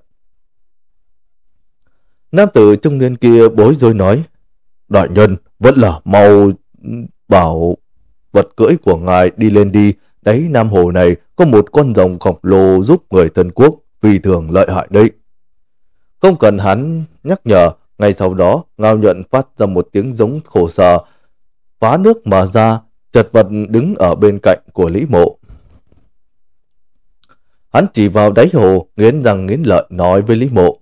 Speaker 1: Nam tử trung niên kia bối rối nói, Đại nhân, vẫn là mau bảo vật cưỡi của ngài đi lên đi, đáy Nam Hồ này có một con rồng khổng lồ giúp người Tân Quốc, vì thường lợi hại đấy. Không cần hắn nhắc nhở, ngay sau đó Ngao Nhuận phát ra một tiếng giống khổ sở, phá nước mà ra, chật vật đứng ở bên cạnh của Lý Mộ. Hắn chỉ vào đáy hồ, nghiến răng nghiến lợi nói với Lý Mộ.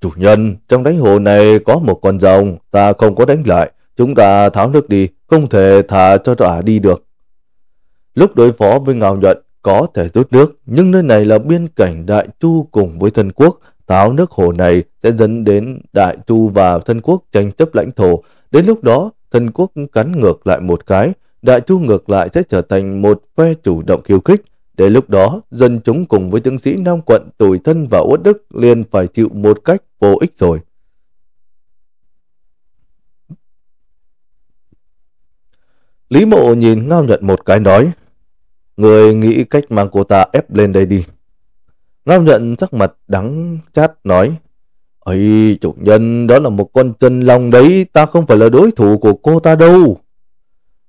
Speaker 1: Chủ nhân, trong đáy hồ này có một con rồng, ta không có đánh lại, Chúng ta tháo nước đi, không thể thả cho tòa đi được. Lúc đối phó với ngào nhuận, có thể rút nước, nhưng nơi này là biên cảnh Đại Chu cùng với thân quốc. Tháo nước hồ này sẽ dẫn đến Đại Chu và thân quốc tranh chấp lãnh thổ. Đến lúc đó, thân quốc cắn ngược lại một cái, Đại Chu ngược lại sẽ trở thành một phe chủ động khiêu khích. để lúc đó, dân chúng cùng với tướng sĩ Nam quận tủi thân và uất đức liền phải chịu một cách vô ích rồi. Lý mộ nhìn Ngao Nhuận một cái nói, Người nghĩ cách mang cô ta ép lên đây đi. Ngao Nhuận sắc mặt đắng chát nói, ấy chủ nhân, đó là một con chân long đấy, ta không phải là đối thủ của cô ta đâu.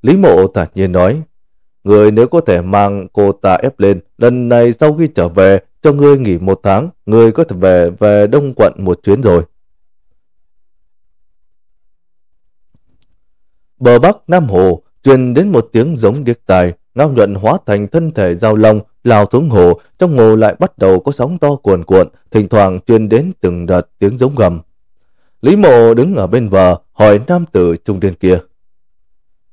Speaker 1: Lý mộ thản nhiên nói, Người nếu có thể mang cô ta ép lên, lần này sau khi trở về, cho ngươi nghỉ một tháng, ngươi có thể về về Đông Quận một chuyến rồi. Bờ Bắc Nam Hồ truyền đến một tiếng giống điếc tài, Ngao Nhuận hóa thành thân thể giao long, lao xuống hồ, trong hồ lại bắt đầu có sóng to cuồn cuộn, thỉnh thoảng truyền đến từng đợt tiếng giống gầm. Lý Mộ đứng ở bên bờ, hỏi nam tử trung niên kia.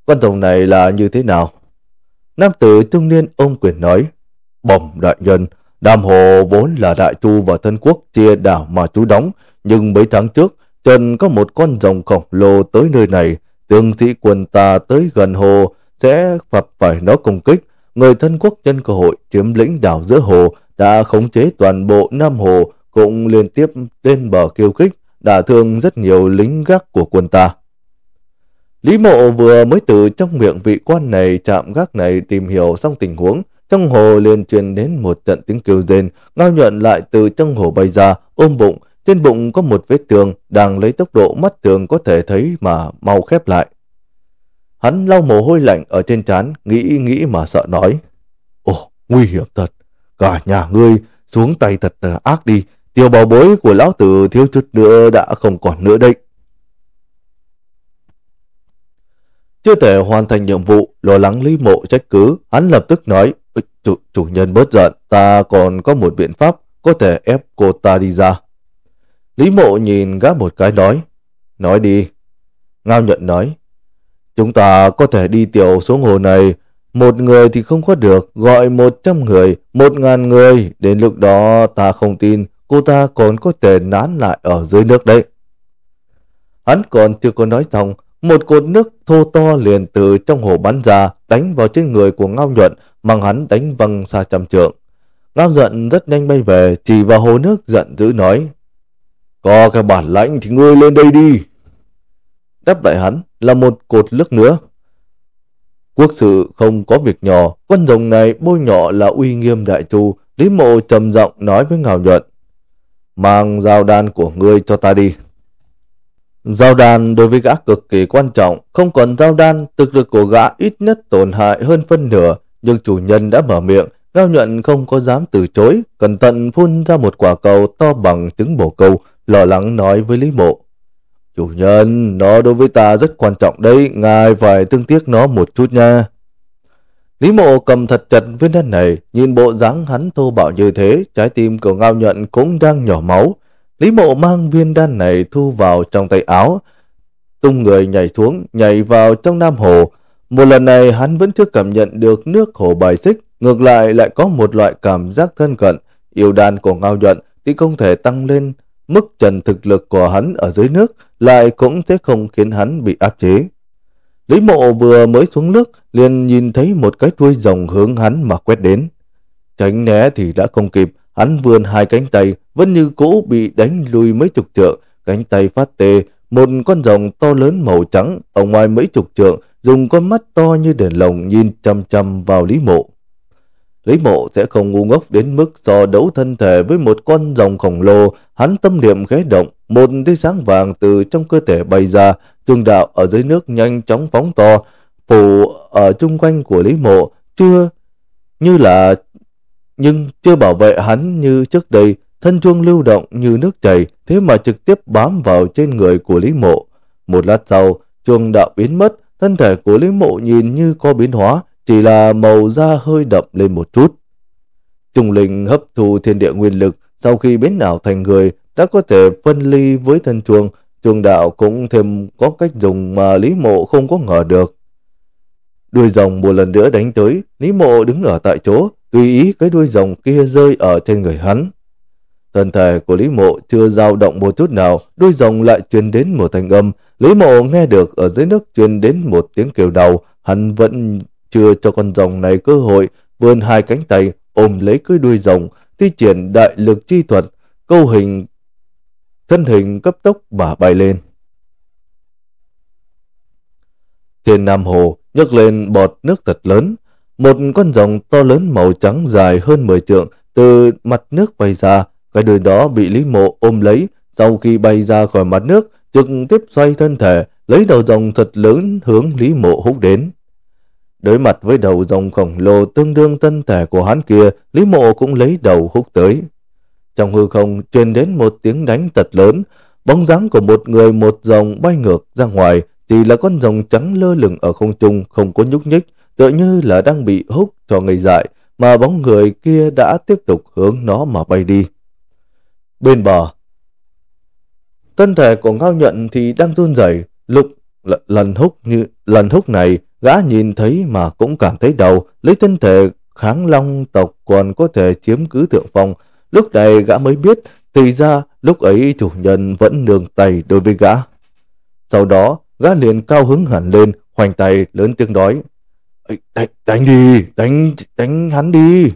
Speaker 1: Con rồng này là như thế nào? Nam tử trung niên ôm quyền nói, bẩm đại nhân, Nam Hồ vốn là đại chu và thân quốc chia đảo mà chú đóng, nhưng mấy tháng trước, Trần có một con rồng khổng lồ tới nơi này, tướng sĩ quân ta tới gần hồ sẽ gặp phải nó công kích. Người thân quốc nhân cơ hội chiếm lĩnh đảo giữa hồ đã khống chế toàn bộ Nam Hồ cũng liên tiếp lên bờ kêu kích, đã thương rất nhiều lính gác của quân ta. Lý mộ vừa mới từ trong miệng vị quan này chạm gác này tìm hiểu xong tình huống, trong hồ liền truyền đến một trận tiếng kêu rên, ngao nhuận lại từ trong hồ bay ra, ôm bụng, trên bụng có một vết tường đang lấy tốc độ mắt tường có thể thấy mà mau khép lại. Hắn lau mồ hôi lạnh ở trên trán, nghĩ nghĩ mà sợ nói. Ồ, nguy hiểm thật. Cả nhà ngươi xuống tay thật à, ác đi. Tiêu bảo bối của lão tử thiếu chút nữa đã không còn nữa đây. Chưa thể hoàn thành nhiệm vụ, lo lắng Lý Mộ trách cứ, hắn lập tức nói, chủ, chủ nhân bớt giận, ta còn có một biện pháp, có thể ép cô ta đi ra. Lý mộ nhìn gã một cái nói. Nói đi. Ngao nhận nói. Chúng ta có thể đi tiểu xuống hồ này. Một người thì không có được. Gọi một trăm người, một ngàn người. Đến lúc đó ta không tin cô ta còn có thể nán lại ở dưới nước đấy. Hắn còn chưa có nói xong, một cột nước thô to liền từ trong hồ bắn ra, đánh vào trên người của Ngao Nhuận, mang hắn đánh văng xa trăm trượng. Ngao Nhuận rất nhanh bay về, chỉ vào hồ nước giận dữ nói, có cái bản lãnh thì ngươi lên đây đi. Đáp lại hắn là một cột nước nữa. Quốc sự không có việc nhỏ, con rồng này bôi nhỏ là uy nghiêm đại chu. Lý mộ trầm giọng nói với Ngào Nhuận. Mang giao đàn của ngươi cho ta đi. Giao đàn đối với gã cực kỳ quan trọng, không còn giao đàn thực lực của gã ít nhất tổn hại hơn phân nửa, nhưng chủ nhân đã mở miệng, Ngao Nhuận không có dám từ chối, cẩn thận phun ra một quả cầu to bằng trứng bổ câu, lo lắng nói với Lý Mộ. Chủ nhân, nó đối với ta rất quan trọng đấy, ngài phải tương tiếc nó một chút nha. Lý mộ cầm thật chặt viên đan này, nhìn bộ dáng hắn thô bạo như thế, trái tim của ngao nhận cũng đang nhỏ máu. Lý mộ mang viên đan này thu vào trong tay áo, tung người nhảy xuống, nhảy vào trong nam hồ. Một lần này hắn vẫn chưa cảm nhận được nước hồ bài xích, ngược lại lại có một loại cảm giác thân cận. Yêu đan của ngao nhận thì không thể tăng lên Mức trần thực lực của hắn ở dưới nước lại cũng sẽ không khiến hắn bị áp chế. Lý mộ vừa mới xuống nước liền nhìn thấy một cái đuôi rồng hướng hắn mà quét đến. Tránh né thì đã không kịp, hắn vươn hai cánh tay vẫn như cũ bị đánh lùi mấy chục trượng, cánh tay phát tê, một con rồng to lớn màu trắng ở ngoài mấy chục trượng dùng con mắt to như đèn lồng nhìn chăm chăm vào Lý mộ. Lý mộ sẽ không ngu ngốc đến mức so đấu thân thể với một con rồng khổng lồ, hắn tâm niệm ghé động, một tia sáng vàng từ trong cơ thể bay ra, trường đạo ở dưới nước nhanh chóng phóng to, phủ ở chung quanh của Lý mộ, chưa như là nhưng chưa bảo vệ hắn như trước đây, thân chuông lưu động như nước chảy, thế mà trực tiếp bám vào trên người của Lý mộ. Một lát sau, chuông đạo biến mất, thân thể của Lý mộ nhìn như có biến hóa, chỉ là màu da hơi đậm lên một chút. Trùng linh hấp thu thiên địa nguyên lực sau khi biến ảo thành người đã có thể phân ly với thân chuồng, chuồng đạo cũng thêm có cách dùng mà Lý Mộ không có ngờ được. Đuôi rồng một lần nữa đánh tới, Lý Mộ đứng ở tại chỗ, tùy ý cái đuôi rồng kia rơi ở trên người hắn. Thân thể của Lý Mộ chưa dao động một chút nào, đuôi rồng lại truyền đến một thanh âm. Lý Mộ nghe được ở dưới nước truyền đến một tiếng kêu đầu, hắn vẫn chưa cho con rồng này cơ hội vươn hai cánh tay ôm lấy cái đuôi rồng, thi triển đại lực chi thuật, câu hình thân hình cấp tốc mà bay lên. Trên Nam Hồ nhấc lên bọt nước thật lớn, một con rồng to lớn màu trắng dài hơn 10 trượng từ mặt nước bay ra, cái đuôi đó bị Lý Mộ ôm lấy, sau khi bay ra khỏi mặt nước, trực tiếp xoay thân thể, lấy đầu rồng thật lớn hướng Lý Mộ hút đến. Đối mặt với đầu rồng khổng lồ tương đương thân thể của hắn kia, Lý Mộ cũng lấy đầu hút tới. Trong hư không truyền đến một tiếng đánh thật lớn, bóng dáng của một người một rồng bay ngược ra ngoài, chỉ là con rồng trắng lơ lửng ở không trung không có nhúc nhích, tựa như là đang bị hút cho ngây dại, mà bóng người kia đã tiếp tục hướng nó mà bay đi. Bên bờ, thân thể của Ngao Nhận thì đang run rẩy, lục lần hút như lần hút này, gã nhìn thấy mà cũng cảm thấy đầu, lấy tinh thể kháng long tộc còn có thể chiếm cứ thượng phong. Lúc này gã mới biết, thì ra lúc ấy chủ nhân vẫn nương tay đối với gã. Sau đó, gã liền cao hứng hẳn lên, hoành tay lớn tiếng đói. Đánh, đánh đi, đánh, đánh hắn đi.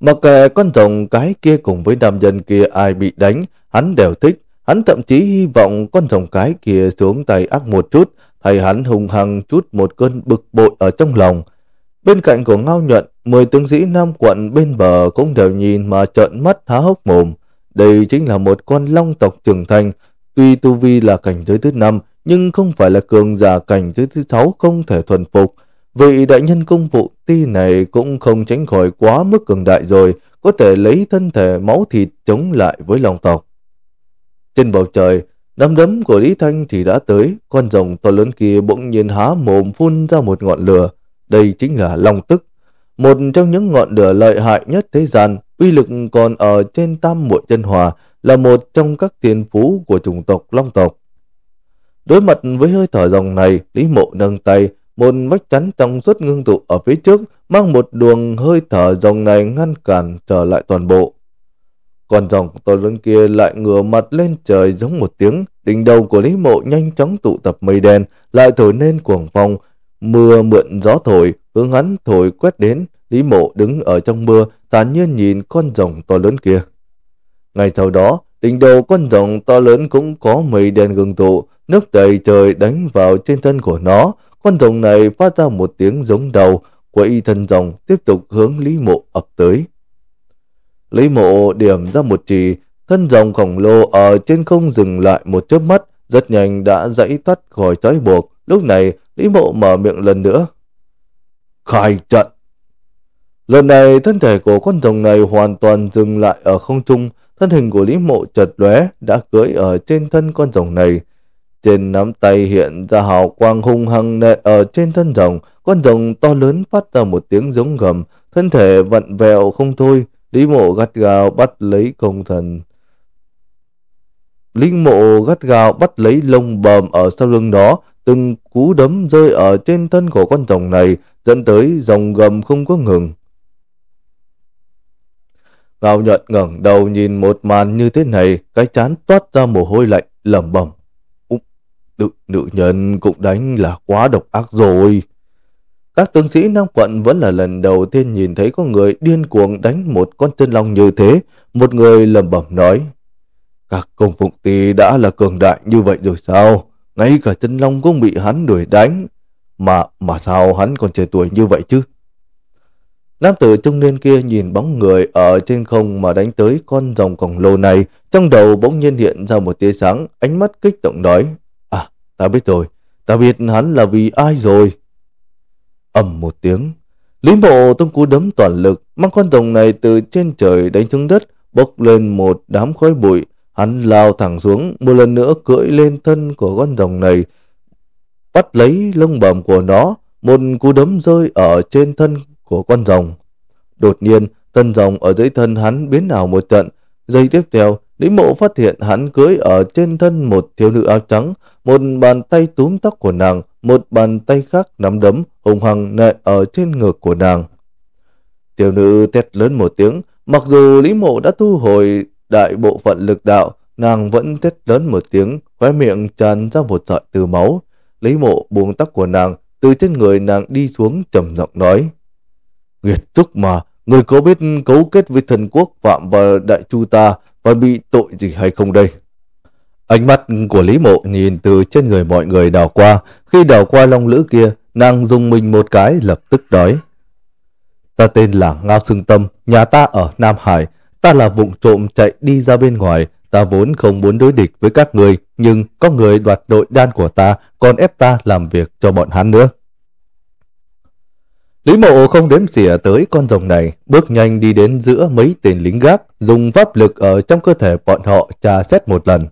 Speaker 1: Mặc kệ con rồng cái kia cùng với nam nhân kia ai bị đánh, hắn đều thích. Hắn thậm chí hy vọng con rồng cái kia xuống tay ác một chút, thầy hắn hùng hằng chút một cơn bực bội ở trong lòng. Bên cạnh của Ngao Nhuận, mười tướng sĩ Nam quận bên bờ cũng đều nhìn mà trợn mắt há hốc mồm. Đây chính là một con long tộc trưởng thành, tuy tu vi là cảnh giới thứ năm, nhưng không phải là cường giả cảnh giới thứ sáu không thể thuần phục. Vị đại nhân công vụ ti này cũng không tránh khỏi quá mức cường đại rồi, có thể lấy thân thể máu thịt chống lại với long tộc. Trên bầu trời, đám đấm của Lý Thanh thì đã tới, con rồng to lớn kia bỗng nhiên há mồm phun ra một ngọn lửa. Đây chính là Long Tức, một trong những ngọn lửa lợi hại nhất thế gian, uy lực còn ở trên tam muội chân hòa, là một trong các tiền phú của chủng tộc Long tộc. Đối mặt với hơi thở rồng này, Lý Mộ nâng tay, một vách chắn trong suốt ngưng tụ ở phía trước, mang một đường hơi thở rồng này ngăn cản trở lại toàn bộ. Con rồng to lớn kia lại ngửa mặt lên trời giống một tiếng, đỉnh đầu của Lý Mộ nhanh chóng tụ tập mây đen, lại thổi nên cuồng phong. Mưa mượn gió thổi, hướng hắn thổi quét đến, Lý Mộ đứng ở trong mưa, thản nhiên nhìn con rồng to lớn kia. Ngay sau đó, đỉnh đầu con rồng to lớn cũng có mây đen gừng tụ, nước đầy trời đánh vào trên thân của nó. Con rồng này phát ra một tiếng giống đầu, quậy thân rồng tiếp tục hướng Lý Mộ ập tới. Lý mộ điểm ra một chỉ, thân rồng khổng lồ ở trên không dừng lại một chớp mắt, rất nhanh đã dãy thoát khỏi trói buộc. Lúc này, Lý mộ mở miệng lần nữa. Khai trận! Lần này, thân thể của con rồng này hoàn toàn dừng lại ở không trung. Thân hình của Lý mộ chật lóe đã cưỡi ở trên thân con rồng này. Trên nắm tay hiện ra hào quang hung hăng nện ở trên thân rồng, con rồng to lớn phát ra một tiếng giống gầm, thân thể vặn vẹo không thôi. Lý mộ gắt gao bắt lấy công thần. Lý mộ gắt gao bắt lấy lông bờm ở sau lưng đó, từng cú đấm rơi ở trên thân của con rồng này, dẫn tới dòng gầm không có ngừng. Ngao nhận ngẩng đầu nhìn một màn như thế này, cái chán toát ra mồ hôi lạnh, lầm bầm, Nữ, nữ nhân cũng đánh là quá độc ác rồi. Các tướng sĩ Nam quận vẫn là lần đầu tiên nhìn thấy có người điên cuồng đánh một con chân long như thế. Một người lầm bẩm nói, các công phụng tỳ đã là cường đại như vậy rồi sao? Ngay cả chân long cũng bị hắn đuổi đánh. Mà, mà sao hắn còn trẻ tuổi như vậy chứ? Nam tử trung niên kia nhìn bóng người ở trên không mà đánh tới con rồng còng lô này, trong đầu bỗng nhiên hiện ra một tia sáng, ánh mắt kích động nói, À, ta biết rồi, ta biết hắn là vì ai rồi ầm một tiếng. Lý mộ tung cú đấm toàn lực, mang con rồng này từ trên trời đánh xuống đất, bốc lên một đám khói bụi. Hắn lao thẳng xuống, một lần nữa cưỡi lên thân của con rồng này, bắt lấy lông bầm của nó, một cú đấm rơi ở trên thân của con rồng. Đột nhiên, thân rồng ở dưới thân hắn biến ảo một trận. Giây tiếp theo, Lý mộ phát hiện hắn cưỡi ở trên thân một thiếu nữ áo trắng, một bàn tay túm tóc của nàng, một bàn tay khác nắm đấm, hùng hằng nợi ở trên ngực của nàng. Tiểu nữ tét lớn một tiếng, mặc dù Lý Mộ đã thu hồi đại bộ phận lực đạo, nàng vẫn tét lớn một tiếng, khóe miệng tràn ra một sợi từ máu. Lý Mộ buông tóc của nàng, từ trên người nàng đi xuống trầm giọng nói. Nguyệt Trúc mà, người có biết cấu kết với thần quốc phạm và đại chu ta và bị tội gì hay không đây? Ánh mắt của Lý Mộ nhìn từ trên người mọi người đào qua, khi đào qua long lữ kia, Nàng dùng mình một cái lập tức đói Ta tên là Ngao Sưng Tâm, nhà ta ở Nam Hải. Ta là vụng trộm chạy đi ra bên ngoài. Ta vốn không muốn đối địch với các người, nhưng có người đoạt đội đan của ta còn ép ta làm việc cho bọn hắn nữa. Lý mộ không đếm xỉa tới con rồng này, bước nhanh đi đến giữa mấy tên lính gác, dùng pháp lực ở trong cơ thể bọn họ tra xét một lần.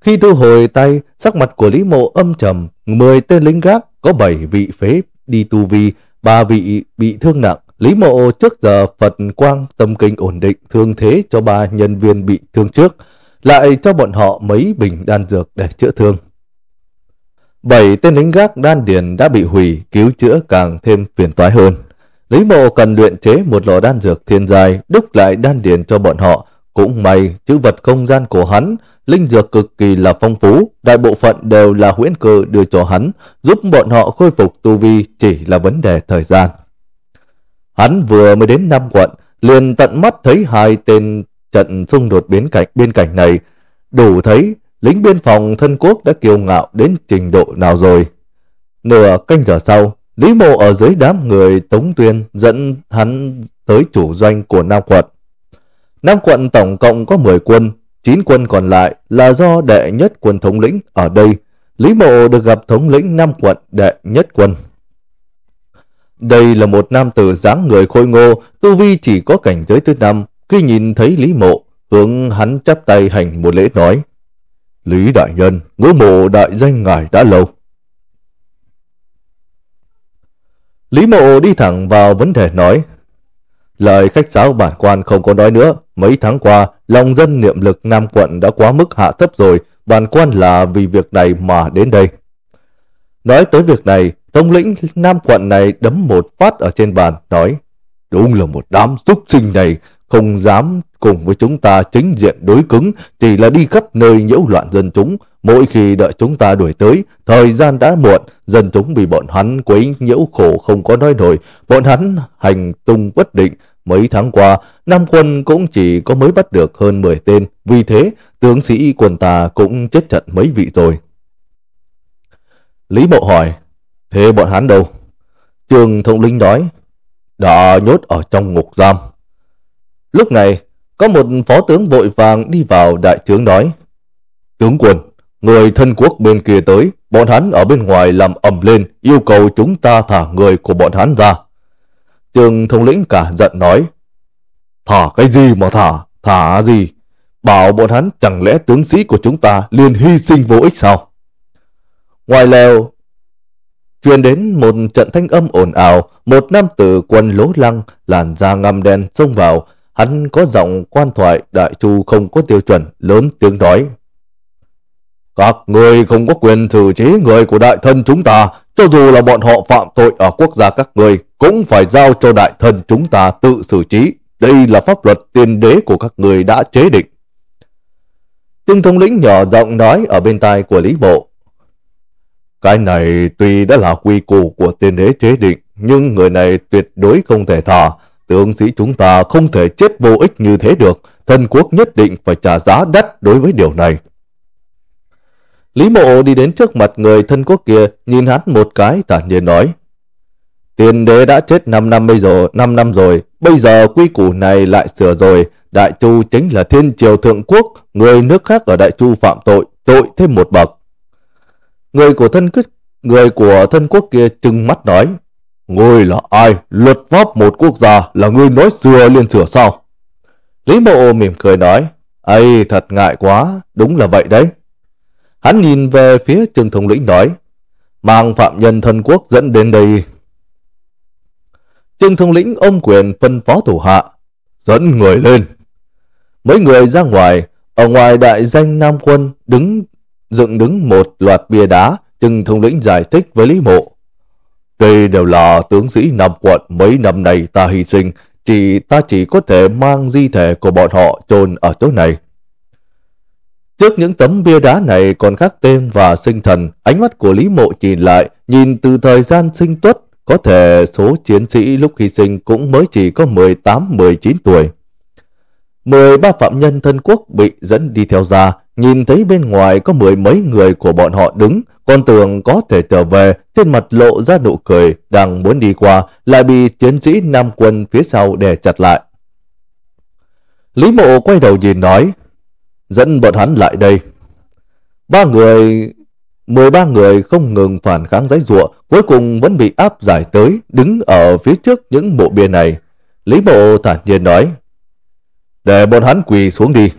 Speaker 1: Khi thu hồi tay, sắc mặt của Lý Mộ âm trầm, 10 tên lính gác có 7 vị phế đi tu vi, 3 vị bị thương nặng. Lý Mộ trước giờ Phật Quang tâm kinh ổn định thương thế cho ba nhân viên bị thương trước, lại cho bọn họ mấy bình đan dược để chữa thương. Bảy tên lính gác đan điền đã bị hủy, cứu chữa càng thêm phiền toái hơn. Lý Mộ cần luyện chế một lò đan dược thiên dài, đúc lại đan điền cho bọn họ. Cũng may, chữ vật không gian của hắn Linh dược cực kỳ là phong phú, đại bộ phận đều là huyễn cơ đưa cho hắn, giúp bọn họ khôi phục tu vi chỉ là vấn đề thời gian. Hắn vừa mới đến Nam quận, liền tận mắt thấy hai tên trận xung đột biến cảnh bên cạnh này, đủ thấy lính biên phòng thân quốc đã kiêu ngạo đến trình độ nào rồi. Nửa canh giờ sau, Lý Mộ ở dưới đám người Tống Tuyên dẫn hắn tới chủ doanh của Nam quận. Nam quận tổng cộng có 10 quân, Chín quân còn lại là do đệ nhất quân thống lĩnh ở đây. Lý Mộ được gặp thống lĩnh năm quận đệ nhất quân. Đây là một nam tử dáng người khôi ngô, tu vi chỉ có cảnh giới thứ năm. Khi nhìn thấy Lý Mộ, hướng hắn chắp tay hành một lễ nói. Lý Đại Nhân, ngũ mộ đại danh ngài đã lâu. Lý Mộ đi thẳng vào vấn đề nói. Lời khách giáo bản quan không có nói nữa, mấy tháng qua, lòng dân niệm lực Nam quận đã quá mức hạ thấp rồi, bàn quan là vì việc này mà đến đây. Nói tới việc này, thống lĩnh Nam quận này đấm một phát ở trên bàn, nói, đúng là một đám súc sinh này, không dám cùng với chúng ta chính diện đối cứng, chỉ là đi khắp nơi nhiễu loạn dân chúng. Mỗi khi đợi chúng ta đuổi tới, thời gian đã muộn, dân chúng bị bọn hắn quấy nhiễu khổ không có nói nổi, bọn hắn hành tung bất định, Mấy tháng qua, Nam quân cũng chỉ có mới bắt được hơn 10 tên, vì thế tướng sĩ quân ta cũng chết trận mấy vị rồi. Lý Mộ hỏi, thế bọn hắn đâu? Trường Thông Linh nói, đã nhốt ở trong ngục giam. Lúc này, có một phó tướng vội vàng đi vào đại trướng nói, Tướng quân, người thân quốc bên kia tới, bọn hắn ở bên ngoài làm ầm lên, yêu cầu chúng ta thả người của bọn hắn ra. Trường thống lĩnh cả giận nói. Thả cái gì mà thả, thả gì? Bảo bọn hắn chẳng lẽ tướng sĩ của chúng ta liền hy sinh vô ích sao? Ngoài lều, truyền đến một trận thanh âm ồn ào, một nam tử quần lố lăng, làn da ngăm đen xông vào, hắn có giọng quan thoại đại chu không có tiêu chuẩn, lớn tiếng nói. Các người không có quyền xử chế người của đại thân chúng ta, cho dù là bọn họ phạm tội ở quốc gia các người, cũng phải giao cho đại thần chúng ta tự xử trí. Đây là pháp luật tiên đế của các người đã chế định. Tương thống lĩnh nhỏ giọng nói ở bên tai của Lý Bộ. Cái này tuy đã là quy củ của tiên đế chế định, nhưng người này tuyệt đối không thể thả. Tướng sĩ chúng ta không thể chết vô ích như thế được. Thần quốc nhất định phải trả giá đắt đối với điều này. Lý mộ đi đến trước mặt người thân quốc kia, nhìn hắn một cái thản nhiên nói. Tiền đế đã chết 5 năm bây giờ, 5 năm rồi, bây giờ quy củ này lại sửa rồi. Đại Chu chính là thiên triều thượng quốc, người nước khác ở Đại Chu phạm tội, tội thêm một bậc. Người của thân quốc, người của thân quốc kia trừng mắt nói, Ngươi là ai? Luật pháp một quốc gia là ngươi nói sửa liền sửa sao? Lý mộ mỉm cười nói, ấy thật ngại quá, đúng là vậy đấy. Hắn nhìn về phía trường thống lĩnh nói, mang phạm nhân thân quốc dẫn đến đây. trường thống lĩnh ôm quyền phân phó thủ hạ, dẫn người lên. Mấy người ra ngoài, ở ngoài đại danh Nam Quân đứng dựng đứng một loạt bia đá, trường thống lĩnh giải thích với Lý Mộ. Đây đều là tướng sĩ Nam quận mấy năm nay ta hy sinh, chỉ ta chỉ có thể mang di thể của bọn họ chôn ở chỗ này. Trước những tấm bia đá này còn khắc tên và sinh thần, ánh mắt của Lý Mộ nhìn lại, nhìn từ thời gian sinh tuất, có thể số chiến sĩ lúc hy sinh cũng mới chỉ có 18-19 tuổi. 13 phạm nhân thân quốc bị dẫn đi theo ra, nhìn thấy bên ngoài có mười mấy người của bọn họ đứng, con tường có thể trở về, trên mặt lộ ra nụ cười, đang muốn đi qua, lại bị chiến sĩ Nam quân phía sau đè chặt lại. Lý mộ quay đầu nhìn nói, dẫn bọn hắn lại đây. Ba người, 13 người không ngừng phản kháng giấy ruộng, cuối cùng vẫn bị áp giải tới, đứng ở phía trước những bộ bia này. Lý Mộ thản nhiên nói, để bọn hắn quỳ xuống đi.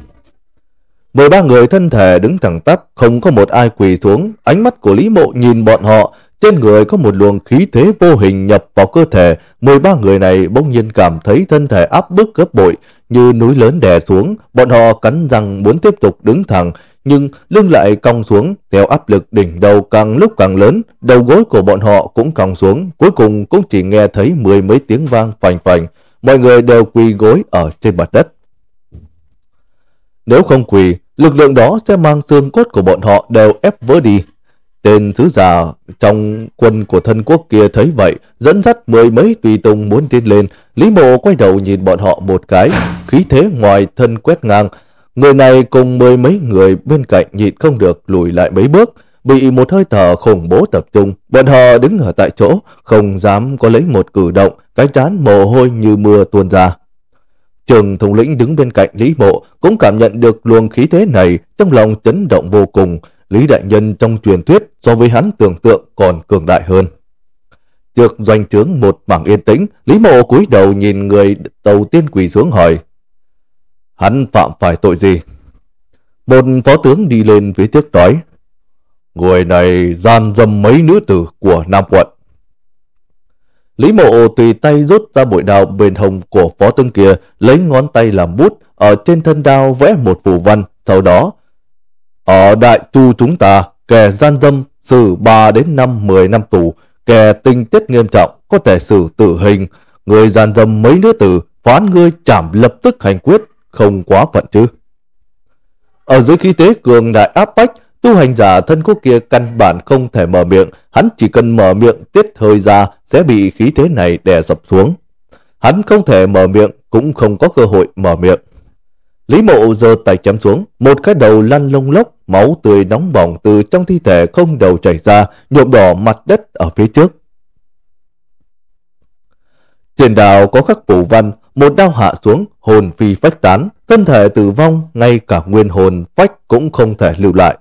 Speaker 1: 13 người thân thể đứng thẳng tắp, không có một ai quỳ xuống, ánh mắt của Lý Mộ nhìn bọn họ, trên người có một luồng khí thế vô hình nhập vào cơ thể, 13 người này bỗng nhiên cảm thấy thân thể áp bức gấp bội, như núi lớn đè xuống, bọn họ cắn răng muốn tiếp tục đứng thẳng, nhưng lưng lại cong xuống, theo áp lực đỉnh đầu càng lúc càng lớn, đầu gối của bọn họ cũng cong xuống, cuối cùng cũng chỉ nghe thấy mười mấy tiếng vang phành phành, mọi người đều quỳ gối ở trên mặt đất. Nếu không quỳ, lực lượng đó sẽ mang xương cốt của bọn họ đều ép vỡ đi, Tên sứ giả trong quân của thân quốc kia thấy vậy, dẫn dắt mười mấy tùy tùng muốn tiến lên. Lý mộ quay đầu nhìn bọn họ một cái, khí thế ngoài thân quét ngang. Người này cùng mười mấy người bên cạnh nhịn không được lùi lại mấy bước, bị một hơi thở khủng bố tập trung. Bọn họ đứng ở tại chỗ, không dám có lấy một cử động, cái chán mồ hôi như mưa tuôn ra. Trường thống lĩnh đứng bên cạnh Lý Mộ cũng cảm nhận được luồng khí thế này trong lòng chấn động vô cùng. Lý Đại Nhân trong truyền thuyết so với hắn tưởng tượng còn cường đại hơn. Trước doanh trướng một mảng yên tĩnh, Lý Mộ cúi đầu nhìn người đầu tiên quỳ xuống hỏi. Hắn phạm phải tội gì? Một phó tướng đi lên phía trước nói. Người này gian dâm mấy nữ tử của Nam quận. Lý Mộ tùy tay rút ra bội đao bền hồng của phó tướng kia, lấy ngón tay làm bút, ở trên thân đao vẽ một phù văn, sau đó ở đại tu chúng ta, kẻ gian dâm xử 3 đến 5 10 năm tù, kẻ tình tiết nghiêm trọng có thể xử tử hình, người gian dâm mấy đứa tử phán ngươi chảm lập tức hành quyết, không quá phận chứ. Ở dưới khí thế cường đại áp bách, tu hành giả thân quốc kia căn bản không thể mở miệng, hắn chỉ cần mở miệng tiết hơi ra sẽ bị khí thế này đè sập xuống. Hắn không thể mở miệng, cũng không có cơ hội mở miệng. Lý mộ giơ tay chém xuống, một cái đầu lăn lông lốc, máu tươi nóng bỏng từ trong thi thể không đầu chảy ra, nhuộm đỏ mặt đất ở phía trước. Trên đào có khắc phủ văn, một đao hạ xuống, hồn phi phách tán, thân thể tử vong, ngay cả nguyên hồn phách cũng không thể lưu lại.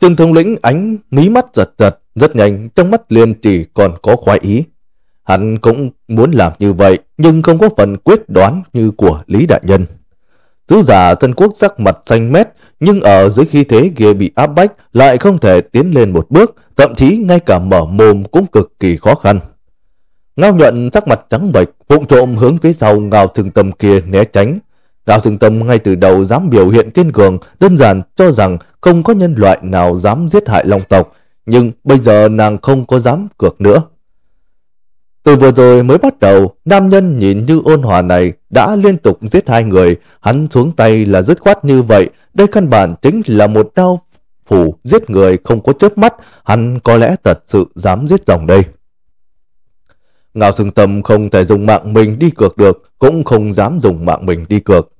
Speaker 1: Trương thống lĩnh ánh mí mắt giật giật, rất nhanh, trong mắt liền chỉ còn có khoái ý. Hắn cũng muốn làm như vậy, nhưng không có phần quyết đoán như của Lý Đại Nhân. Sứ giả thân quốc sắc mặt xanh mét, nhưng ở dưới khí thế kia bị áp bách lại không thể tiến lên một bước, thậm chí ngay cả mở mồm cũng cực kỳ khó khăn. Ngao nhuận sắc mặt trắng bệch, vụng trộm hướng phía sau ngào thương tâm kia né tránh. Ngao thương tâm ngay từ đầu dám biểu hiện kiên cường, đơn giản cho rằng không có nhân loại nào dám giết hại long tộc, nhưng bây giờ nàng không có dám cược nữa. Từ vừa rồi mới bắt đầu, nam nhân nhìn như ôn hòa này đã liên tục giết hai người, hắn xuống tay là dứt khoát như vậy, đây căn bản chính là một đao phủ giết người không có chớp mắt, hắn có lẽ thật sự dám giết dòng đây. Ngao Sương Tâm không thể dùng mạng mình đi cược được, cũng không dám dùng mạng mình đi cược.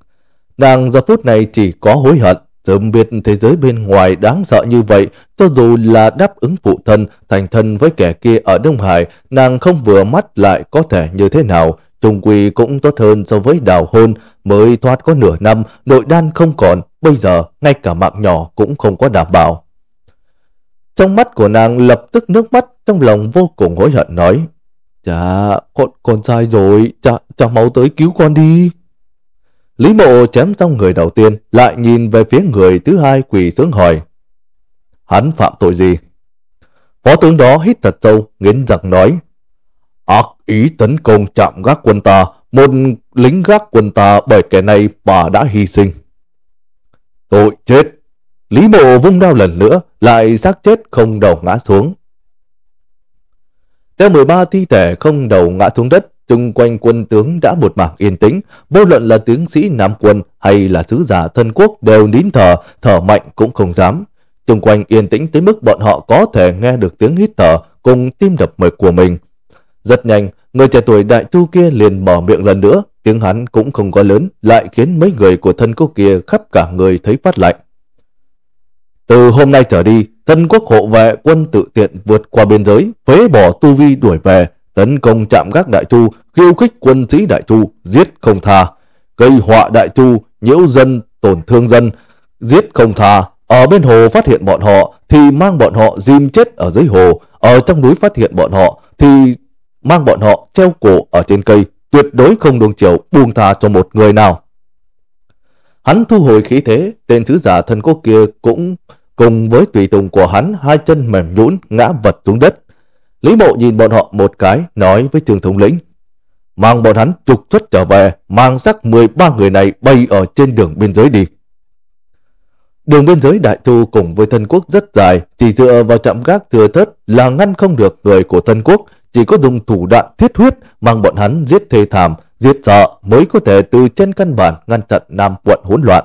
Speaker 1: Nàng giờ phút này chỉ có hối hận, Sớm biết thế giới bên ngoài đáng sợ như vậy, cho dù là đáp ứng phụ thân, thành thân với kẻ kia ở Đông Hải, nàng không vừa mắt lại có thể như thế nào. Trung quy cũng tốt hơn so với đào hôn, mới thoát có nửa năm, nội đan không còn, bây giờ ngay cả mạng nhỏ cũng không có đảm bảo. Trong mắt của nàng lập tức nước mắt, trong lòng vô cùng hối hận nói, Chà, con, con sai rồi, cha, cha mau tới cứu con đi. Lý mộ chém xong người đầu tiên, lại nhìn về phía người thứ hai quỳ xuống hỏi. Hắn phạm tội gì? Phó tướng đó hít thật sâu, nghiến răng nói. Ác ý tấn công chạm gác quân ta, một lính gác quân ta bởi kẻ này bà đã hy sinh. Tội chết! Lý mộ vung đao lần nữa, lại xác chết không đầu ngã xuống. Theo 13 thi thể không đầu ngã xuống đất, Trung quanh quân tướng đã một mảng yên tĩnh, vô luận là tướng sĩ Nam quân hay là sứ giả thân quốc đều nín thở, thở mạnh cũng không dám. Trung quanh yên tĩnh tới mức bọn họ có thể nghe được tiếng hít thở cùng tim đập mệt của mình. Rất nhanh, người trẻ tuổi đại tu kia liền mở miệng lần nữa, tiếng hắn cũng không có lớn, lại khiến mấy người của thân quốc kia khắp cả người thấy phát lạnh. Từ hôm nay trở đi, thân quốc hộ vệ quân tự tiện vượt qua biên giới, phế bỏ tu vi đuổi về, tấn công chạm gác Đại Chu, khiêu khích quân sĩ Đại Chu, giết không tha, gây họa Đại Chu, nhiễu dân, tổn thương dân, giết không tha. Ở bên hồ phát hiện bọn họ thì mang bọn họ dìm chết ở dưới hồ, ở trong núi phát hiện bọn họ thì mang bọn họ treo cổ ở trên cây, tuyệt đối không đường chiều buông tha cho một người nào. Hắn thu hồi khí thế, tên sứ giả thân quốc kia cũng cùng với tùy tùng của hắn hai chân mềm nhũn ngã vật xuống đất. Lý Mộ nhìn bọn họ một cái, nói với trường thống lĩnh. Mang bọn hắn trục xuất trở về, mang xác 13 người này bay ở trên đường biên giới đi. Đường biên giới Đại Chu cùng với thân quốc rất dài, chỉ dựa vào trạm gác thừa thất là ngăn không được người của thân quốc, chỉ có dùng thủ đoạn thiết huyết mang bọn hắn giết thê thảm, giết sợ mới có thể từ trên căn bản ngăn chặn Nam quận hỗn loạn.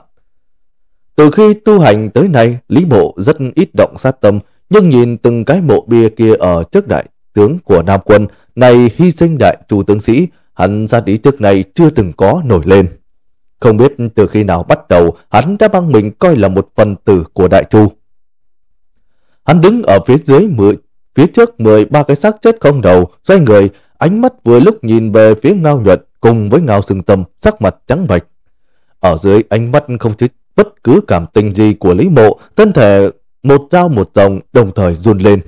Speaker 1: Từ khi tu hành tới nay, Lý Mộ rất ít động sát tâm, nhưng nhìn từng cái mộ bia kia ở trước đại tướng của Nam quân này hy sinh đại chủ tướng sĩ, hắn ra ý trước này chưa từng có nổi lên. Không biết từ khi nào bắt đầu hắn đã mang mình coi là một phần tử của đại chu. Hắn đứng ở phía dưới mười phía trước 13 cái xác chết không đầu, xoay người, ánh mắt vừa lúc nhìn về phía ngao nhuận cùng với ngao sừng tâm, sắc mặt trắng bệch. Ở dưới ánh mắt không chứa bất cứ cảm tình gì của Lý Mộ, thân thể một dao một rồng đồng thời run lên.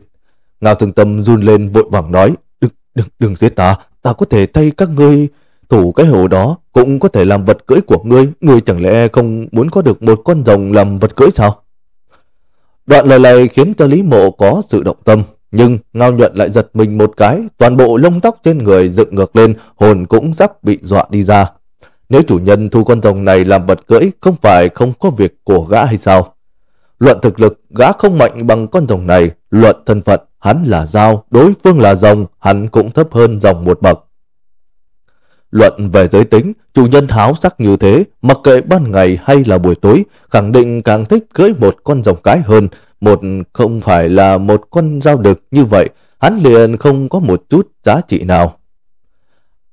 Speaker 1: Ngao Thương Tâm run lên vội vàng nói, đừng, đừng, đừng giết ta, ta có thể thay các ngươi. Thủ cái hồ đó cũng có thể làm vật cưỡi của ngươi, ngươi chẳng lẽ không muốn có được một con rồng làm vật cưỡi sao? Đoạn lời này khiến cho Lý Mộ có sự động tâm, nhưng Ngao Nhuận lại giật mình một cái, toàn bộ lông tóc trên người dựng ngược lên, hồn cũng sắp bị dọa đi ra. Nếu chủ nhân thu con rồng này làm vật cưỡi, không phải không có việc của gã hay sao? Luận thực lực, gã không mạnh bằng con rồng này. Luận thân phận, hắn là dao, đối phương là rồng, hắn cũng thấp hơn rồng một bậc. Luận về giới tính, chủ nhân háo sắc như thế, mặc kệ ban ngày hay là buổi tối, khẳng định càng thích cưới một con rồng cái hơn, một không phải là một con dao đực như vậy, hắn liền không có một chút giá trị nào.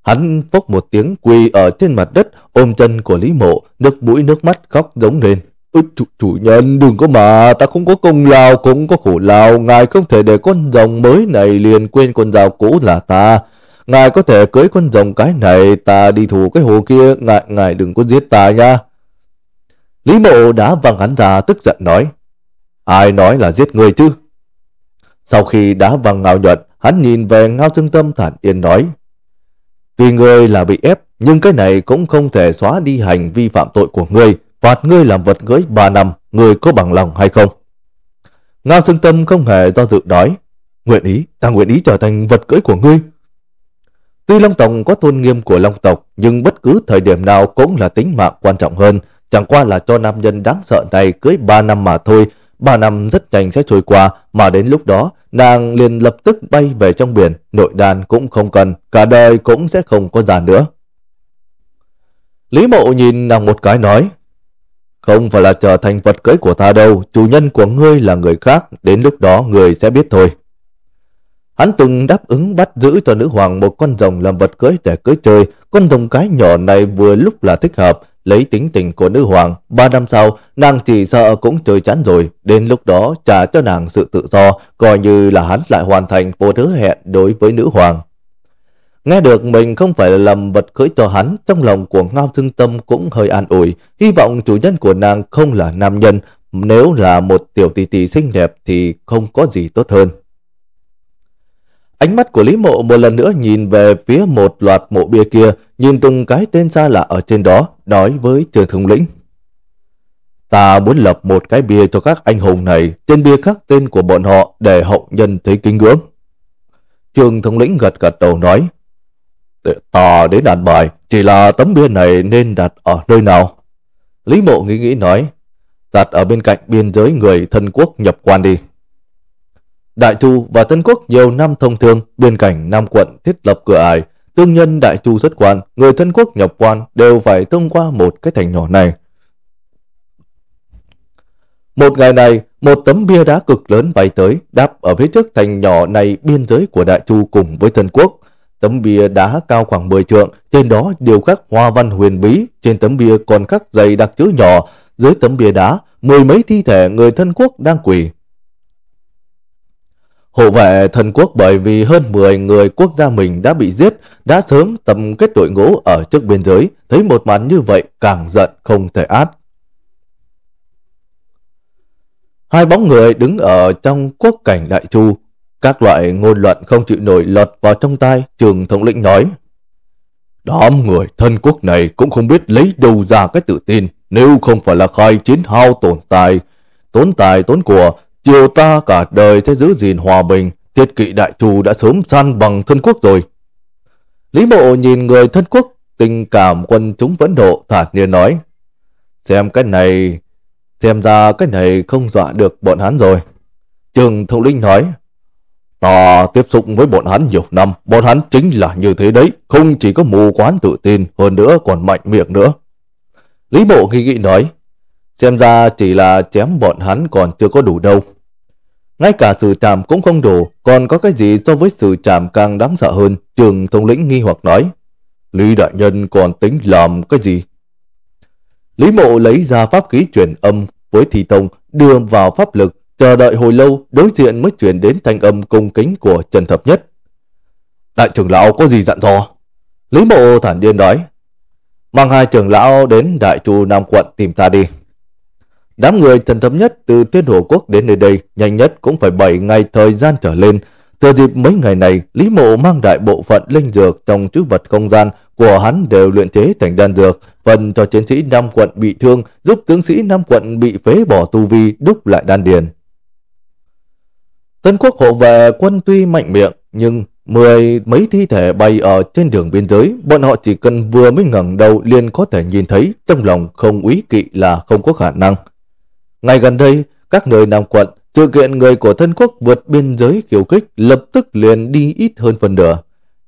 Speaker 1: Hắn phốc một tiếng quỳ ở trên mặt đất, ôm chân của Lý Mộ, nước mũi nước mắt khóc giống lên. Ôi, chủ, chủ nhân đừng có mà, ta không có công lao cũng có khổ lao, ngài không thể để con rồng mới này liền quên con dao cũ là ta. Ngài có thể cưới con rồng cái này, ta đi thủ cái hồ kia, ngài, ngài đừng có giết ta nha. Lý mộ đã văng hắn ra tức giận nói, ai nói là giết người chứ? Sau khi đã văng ngào nhuận, hắn nhìn về ngao trương tâm thản yên nói, tuy ngươi là bị ép, nhưng cái này cũng không thể xóa đi hành vi phạm tội của ngươi phạt ngươi làm vật cưỡi ba năm, ngươi có bằng lòng hay không? Ngao Sương Tâm không hề do dự đói nguyện ý, ta nguyện ý trở thành vật cưỡi của ngươi. Tuy Long Tộc có tôn nghiêm của Long Tộc, nhưng bất cứ thời điểm nào cũng là tính mạng quan trọng hơn, chẳng qua là cho nam nhân đáng sợ này cưới ba năm mà thôi, ba năm rất nhanh sẽ trôi qua, mà đến lúc đó, nàng liền lập tức bay về trong biển, nội đàn cũng không cần, cả đời cũng sẽ không có già nữa. Lý Mộ nhìn nàng một cái nói, không phải là trở thành vật cưới của ta đâu, chủ nhân của ngươi là người khác, đến lúc đó ngươi sẽ biết thôi. Hắn từng đáp ứng bắt giữ cho nữ hoàng một con rồng làm vật cưới để cưới chơi. Con rồng cái nhỏ này vừa lúc là thích hợp, lấy tính tình của nữ hoàng. Ba năm sau, nàng chỉ sợ cũng chơi chán rồi. Đến lúc đó trả cho nàng sự tự do, coi như là hắn lại hoàn thành vô thứ hẹn đối với nữ hoàng. Nghe được mình không phải là lầm vật cưỡi cho hắn, trong lòng của Ngao Thương Tâm cũng hơi an ủi, hy vọng chủ nhân của nàng không là nam nhân, nếu là một tiểu tỷ tỷ xinh đẹp thì không có gì tốt hơn. Ánh mắt của Lý Mộ một lần nữa nhìn về phía một loạt mộ bia kia, nhìn từng cái tên xa lạ ở trên đó, nói với trường Thông Lĩnh. Ta muốn lập một cái bia cho các anh hùng này, trên bia khắc tên của bọn họ để hậu nhân thấy kính ngưỡng. trường Thông Lĩnh gật gật đầu nói, Ta đến đàn bài, chỉ là tấm bia này nên đặt ở nơi nào? Lý mộ nghĩ nghĩ nói, đặt ở bên cạnh biên giới người thân quốc nhập quan đi. Đại Chu và thân Quốc nhiều năm thông thương, biên cảnh Nam quận thiết lập cửa ải, tương nhân Đại Chu xuất quan, người thân quốc nhập quan đều phải thông qua một cái thành nhỏ này. Một ngày này, một tấm bia đá cực lớn bay tới, đáp ở phía trước thành nhỏ này biên giới của Đại Chu cùng với thân Quốc. Tấm bia đá cao khoảng 10 trượng, trên đó điều khắc hoa văn huyền bí, trên tấm bia còn khắc dày đặc chữ nhỏ, dưới tấm bia đá, mười mấy thi thể người thân quốc đang quỳ. Hộ vệ thần quốc bởi vì hơn 10 người quốc gia mình đã bị giết, đã sớm tầm kết đội ngũ ở trước biên giới, thấy một màn như vậy càng giận không thể át. Hai bóng người đứng ở trong quốc cảnh đại chu các loại ngôn luận không chịu nổi lọt vào trong tai trường thống lĩnh nói. Đám người thân quốc này cũng không biết lấy đâu ra cái tự tin nếu không phải là khai chiến hao tổn tài, tốn tài tốn của, triều ta cả đời sẽ giữ gìn hòa bình, tiết kỵ đại trù đã sớm san bằng thân quốc rồi. Lý mộ nhìn người thân quốc, tình cảm quân chúng vẫn độ thản nhiên nói. Xem cái này, xem ra cái này không dọa được bọn hắn rồi. Trường thống lĩnh nói, Ta tiếp xúc với bọn hắn nhiều năm, bọn hắn chính là như thế đấy, không chỉ có mù quán tự tin, hơn nữa còn mạnh miệng nữa. Lý Bộ nghi nghĩ nói, xem ra chỉ là chém bọn hắn còn chưa có đủ đâu. Ngay cả sự tràm cũng không đủ, còn có cái gì so với sự tràm càng đáng sợ hơn, trường Thông lĩnh nghi hoặc nói. Lý Đại Nhân còn tính làm cái gì? Lý Mộ lấy ra pháp khí truyền âm với thị Tông, đưa vào pháp lực Chờ đợi hồi lâu, đối diện mới truyền đến thanh âm cung kính của Trần Thập Nhất. Đại trưởng lão có gì dặn dò? Lý mộ thản điên nói. Mang hai trưởng lão đến đại chu Nam quận tìm ta đi. Đám người Trần Thập Nhất từ Thiên Hồ Quốc đến nơi đây nhanh nhất cũng phải 7 ngày thời gian trở lên. từ dịp mấy ngày này, Lý Mộ mang đại bộ phận linh dược trong chữ vật không gian của hắn đều luyện chế thành đan dược, phần cho chiến sĩ Nam quận bị thương, giúp tướng sĩ Nam quận bị phế bỏ tu vi đúc lại đan điền. Tân quốc hộ vệ quân tuy mạnh miệng, nhưng mười mấy thi thể bay ở trên đường biên giới, bọn họ chỉ cần vừa mới ngẩng đầu liền có thể nhìn thấy, trong lòng không úy kỵ là không có khả năng. Ngay gần đây, các nơi Nam quận, sự kiện người của thân quốc vượt biên giới khiêu khích lập tức liền đi ít hơn phần nửa.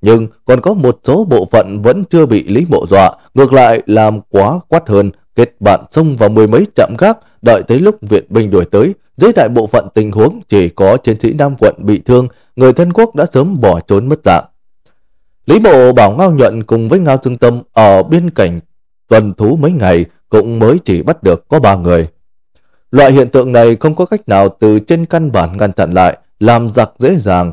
Speaker 1: Nhưng còn có một số bộ phận vẫn chưa bị lý mộ dọa, ngược lại làm quá quát hơn, Kết bạn xông vào mười mấy trạm gác, đợi tới lúc viện binh đuổi tới, dưới đại bộ phận tình huống chỉ có chiến sĩ Nam quận bị thương, người thân quốc đã sớm bỏ trốn mất dạng. Lý Bộ bảo Ngao Nhuận cùng với Ngao Thương Tâm ở biên cảnh tuần thú mấy ngày cũng mới chỉ bắt được có ba người. Loại hiện tượng này không có cách nào từ trên căn bản ngăn chặn lại, làm giặc dễ dàng,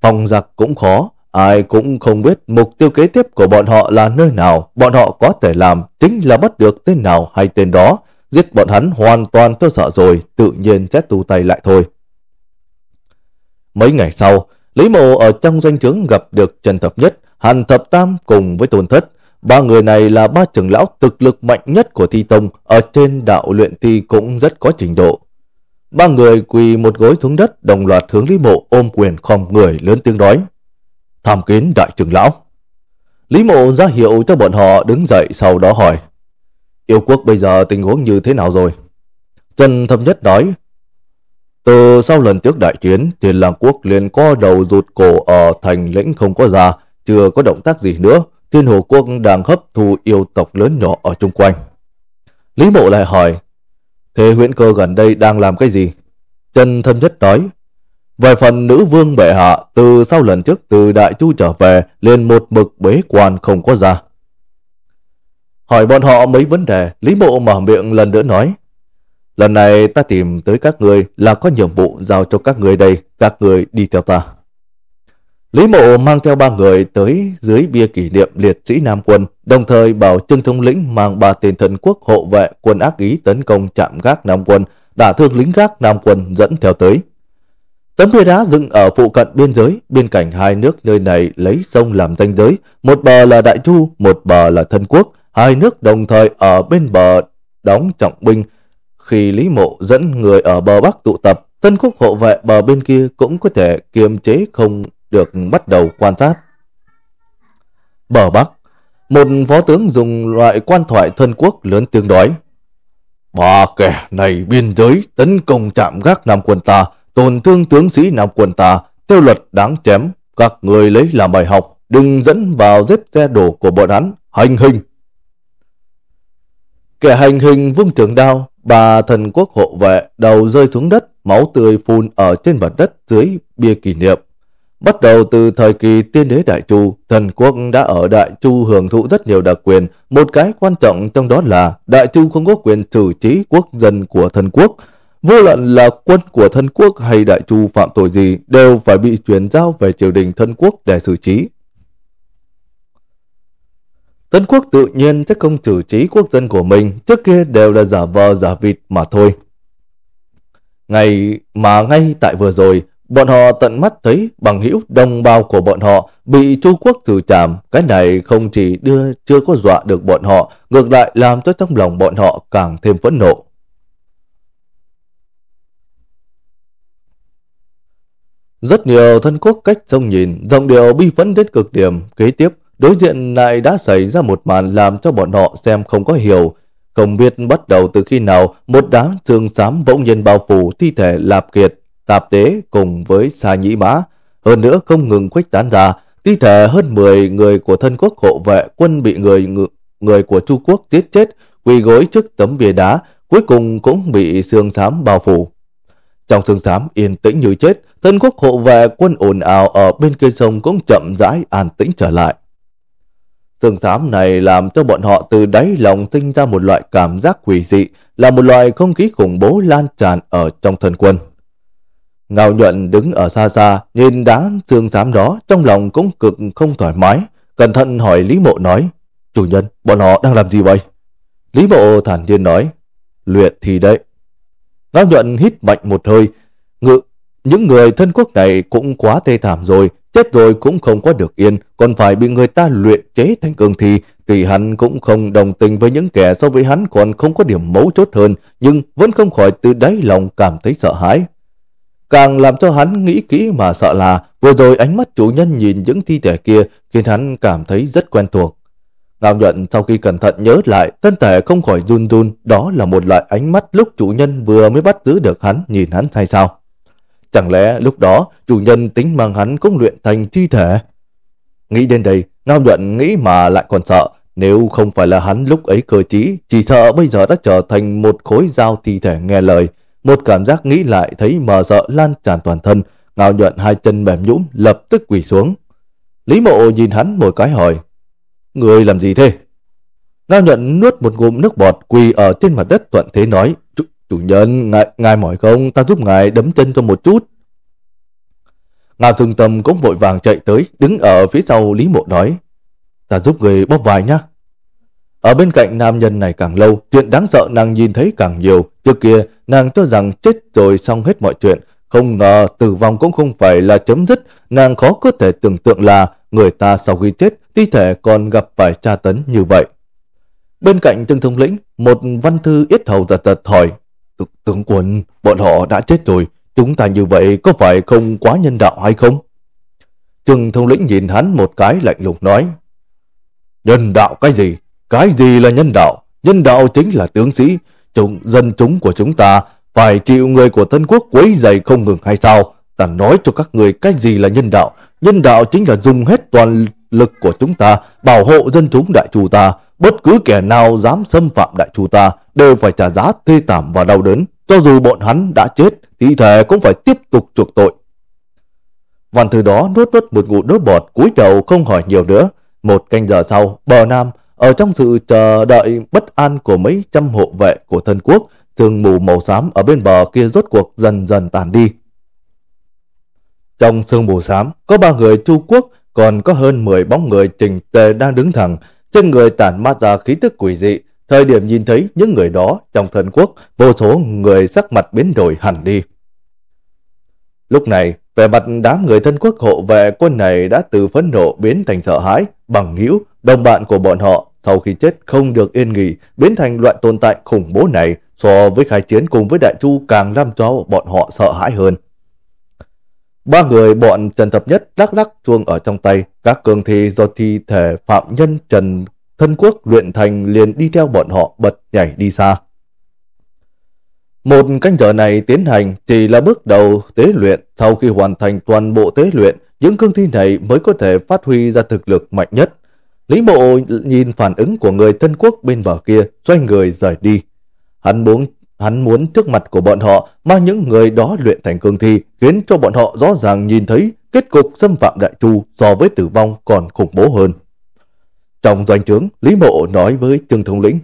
Speaker 1: phòng giặc cũng khó, Ai cũng không biết mục tiêu kế tiếp của bọn họ là nơi nào, bọn họ có thể làm chính là bắt được tên nào hay tên đó, giết bọn hắn hoàn toàn tôi sợ rồi, tự nhiên chết tu tay lại thôi. Mấy ngày sau, Lý Mộ ở trong doanh trướng gặp được Trần Thập Nhất, Hàn Thập Tam cùng với Tôn Thất. Ba người này là ba trưởng lão thực lực mạnh nhất của Thi Tông, ở trên đạo luyện thi cũng rất có trình độ. Ba người quỳ một gối xuống đất đồng loạt hướng Lý Mộ ôm quyền khom người lớn tiếng nói tham kiến đại trưởng lão. Lý mộ ra hiệu cho bọn họ đứng dậy sau đó hỏi. Yêu quốc bây giờ tình huống như thế nào rồi? Trần thâm nhất nói. Từ sau lần trước đại chiến, thiên làng quốc liền co đầu rụt cổ ở thành lĩnh không có ra chưa có động tác gì nữa. Thiên hồ quốc đang hấp thu yêu tộc lớn nhỏ ở chung quanh. Lý mộ lại hỏi. Thế huyện cơ gần đây đang làm cái gì? Trần thâm nhất nói. Về phần nữ vương bệ hạ, từ sau lần trước từ Đại Chu trở về, liền một mực bế quan không có ra. Hỏi bọn họ mấy vấn đề, Lý Mộ mở miệng lần nữa nói. Lần này ta tìm tới các người là có nhiệm vụ giao cho các người đây, các người đi theo ta. Lý Mộ mang theo ba người tới dưới bia kỷ niệm liệt sĩ Nam quân, đồng thời bảo Trương Thông Lĩnh mang ba tiền thần quốc hộ vệ quân ác ý tấn công chạm gác Nam quân, đã thương lính gác Nam quân dẫn theo tới. Tấm bia đá dựng ở phụ cận biên giới, bên cạnh hai nước nơi này lấy sông làm danh giới, một bờ là Đại Chu, một bờ là Thân Quốc, hai nước đồng thời ở bên bờ đóng trọng binh. Khi Lý Mộ dẫn người ở bờ Bắc tụ tập, Thân Quốc hộ vệ bờ bên kia cũng có thể kiềm chế không được bắt đầu quan sát. Bờ Bắc Một phó tướng dùng loại quan thoại thân quốc lớn tiếng nói. Ba kẻ này biên giới tấn công chạm gác Nam quân ta, tổn thương tướng sĩ nào quần ta, theo luật đáng chém, các người lấy làm bài học, đừng dẫn vào dếp xe đổ của bọn hắn, hành hình. Kẻ hành hình vung trường đao, bà thần quốc hộ vệ đầu rơi xuống đất, máu tươi phun ở trên mặt đất dưới bia kỷ niệm. Bắt đầu từ thời kỳ tiên đế Đại Chu, thần quốc đã ở Đại Chu hưởng thụ rất nhiều đặc quyền. Một cái quan trọng trong đó là Đại Chu không có quyền xử trí quốc dân của thần quốc, Vô luận là quân của thân quốc hay đại chu phạm tội gì đều phải bị chuyển giao về triều đình thân quốc để xử trí. Tân quốc tự nhiên chắc không xử trí quốc dân của mình, trước kia đều là giả vờ giả vịt mà thôi. Ngày mà ngay tại vừa rồi, bọn họ tận mắt thấy bằng hữu đồng bào của bọn họ bị Chu Quốc xử trảm, cái này không chỉ đưa chưa có dọa được bọn họ, ngược lại làm cho trong lòng bọn họ càng thêm phẫn nộ. Rất nhiều thân quốc cách trông nhìn, dòng điều bi phẫn đến cực điểm, kế tiếp, đối diện lại đã xảy ra một màn làm cho bọn họ xem không có hiểu. Không biết bắt đầu từ khi nào, một đám xương xám bỗng nhiên bao phủ thi thể lạp kiệt, tạp tế cùng với xa nhĩ mã. Hơn nữa không ngừng khuếch tán ra, thi thể hơn 10 người của thân quốc hộ vệ quân bị người người của Trung Quốc giết chết, quỳ gối trước tấm bia đá, cuối cùng cũng bị xương xám bao phủ. Trong sương xám yên tĩnh như chết, thân quốc hộ vệ quân ồn ào ở bên kia sông cũng chậm rãi an tĩnh trở lại. Sương xám này làm cho bọn họ từ đáy lòng sinh ra một loại cảm giác quỷ dị, là một loại không khí khủng bố lan tràn ở trong thân quân. Ngao nhuận đứng ở xa xa, nhìn đá sương xám đó, trong lòng cũng cực không thoải mái, cẩn thận hỏi Lý Mộ nói, Chủ nhân, bọn họ đang làm gì vậy? Lý Mộ thản nhiên nói, luyện thì đấy. Lão nhuận hít mạnh một hơi. Ngự, những người thân quốc này cũng quá tê thảm rồi, chết rồi cũng không có được yên, còn phải bị người ta luyện chế thành cương thi. Tùy hắn cũng không đồng tình với những kẻ so với hắn còn không có điểm mấu chốt hơn, nhưng vẫn không khỏi từ đáy lòng cảm thấy sợ hãi. Càng làm cho hắn nghĩ kỹ mà sợ là vừa rồi ánh mắt chủ nhân nhìn những thi thể kia khiến hắn cảm thấy rất quen thuộc. Ngao nhuận sau khi cẩn thận nhớ lại, thân thể không khỏi run run, đó là một loại ánh mắt lúc chủ nhân vừa mới bắt giữ được hắn nhìn hắn hay sao. Chẳng lẽ lúc đó chủ nhân tính mang hắn cũng luyện thành thi thể? Nghĩ đến đây, Ngao nhuận nghĩ mà lại còn sợ, nếu không phải là hắn lúc ấy cơ trí, chỉ sợ bây giờ đã trở thành một khối dao thi thể nghe lời. Một cảm giác nghĩ lại thấy mờ sợ lan tràn toàn thân, Ngao nhuận hai chân mềm nhũn lập tức quỳ xuống. Lý mộ nhìn hắn một cái hỏi, Người làm gì thế? Ngao nhận nuốt một ngụm nước bọt quỳ ở trên mặt đất thuận thế nói. Chủ, chủ nhân, ngài, ngài mỏi không? Ta giúp ngài đấm chân cho một chút. Ngao thương tâm cũng vội vàng chạy tới, đứng ở phía sau Lý Mộ nói. Ta giúp người bóp vai nhá. Ở bên cạnh nam nhân này càng lâu, chuyện đáng sợ nàng nhìn thấy càng nhiều. Trước kia, nàng cho rằng chết rồi xong hết mọi chuyện. Không ngờ tử vong cũng không phải là chấm dứt, nàng khó có thể tưởng tượng là Người ta sau khi chết, thi thể còn gặp phải tra tấn như vậy. Bên cạnh tương thông lĩnh, một văn thư yết hầu giật giật hỏi, Tướng quân, bọn họ đã chết rồi, chúng ta như vậy có phải không quá nhân đạo hay không? Trừng thông lĩnh nhìn hắn một cái lạnh lùng nói, Nhân đạo cái gì? Cái gì là nhân đạo? Nhân đạo chính là tướng sĩ, chúng, dân chúng của chúng ta phải chịu người của thân quốc quấy dày không ngừng hay sao? Ta nói cho các người cái gì là nhân đạo, Nhân đạo chính là dùng hết toàn lực của chúng ta bảo hộ dân chúng đại chủ ta. Bất cứ kẻ nào dám xâm phạm đại chủ ta đều phải trả giá thê thảm và đau đớn. Cho dù bọn hắn đã chết, thi thể cũng phải tiếp tục chuộc tội. Văn thư đó nuốt nuốt một ngụm nước bọt cúi đầu không hỏi nhiều nữa. Một canh giờ sau, bờ Nam, ở trong sự chờ đợi bất an của mấy trăm hộ vệ của thân quốc, thường mù màu xám ở bên bờ kia rốt cuộc dần dần tàn đi. Trong sương mù xám có ba người Trung Quốc, còn có hơn 10 bóng người trình tề đang đứng thẳng, trên người tản mát ra khí tức quỷ dị. Thời điểm nhìn thấy những người đó trong thần quốc, vô số người sắc mặt biến đổi hẳn đi. Lúc này, vẻ mặt đám người thân quốc hộ vệ quân này đã từ phẫn nộ biến thành sợ hãi, bằng hữu đồng bạn của bọn họ sau khi chết không được yên nghỉ, biến thành loại tồn tại khủng bố này so với khai chiến cùng với đại chu càng làm cho bọn họ sợ hãi hơn. Ba người bọn Trần Thập Nhất lắc lắc chuông ở trong tay, các cường thi do thi thể phạm nhân Trần Thân Quốc luyện thành liền đi theo bọn họ bật nhảy đi xa. Một canh giờ này tiến hành chỉ là bước đầu tế luyện, sau khi hoàn thành toàn bộ tế luyện, những cương thi này mới có thể phát huy ra thực lực mạnh nhất. Lý Mộ nhìn phản ứng của người thân quốc bên bờ kia, xoay người rời đi. Hắn muốn Hắn muốn trước mặt của bọn họ mang những người đó luyện thành cương thi, khiến cho bọn họ rõ ràng nhìn thấy kết cục xâm phạm đại chu so với tử vong còn khủng bố hơn. Trong doanh trướng, Lý Mộ nói với Trương thông Lĩnh.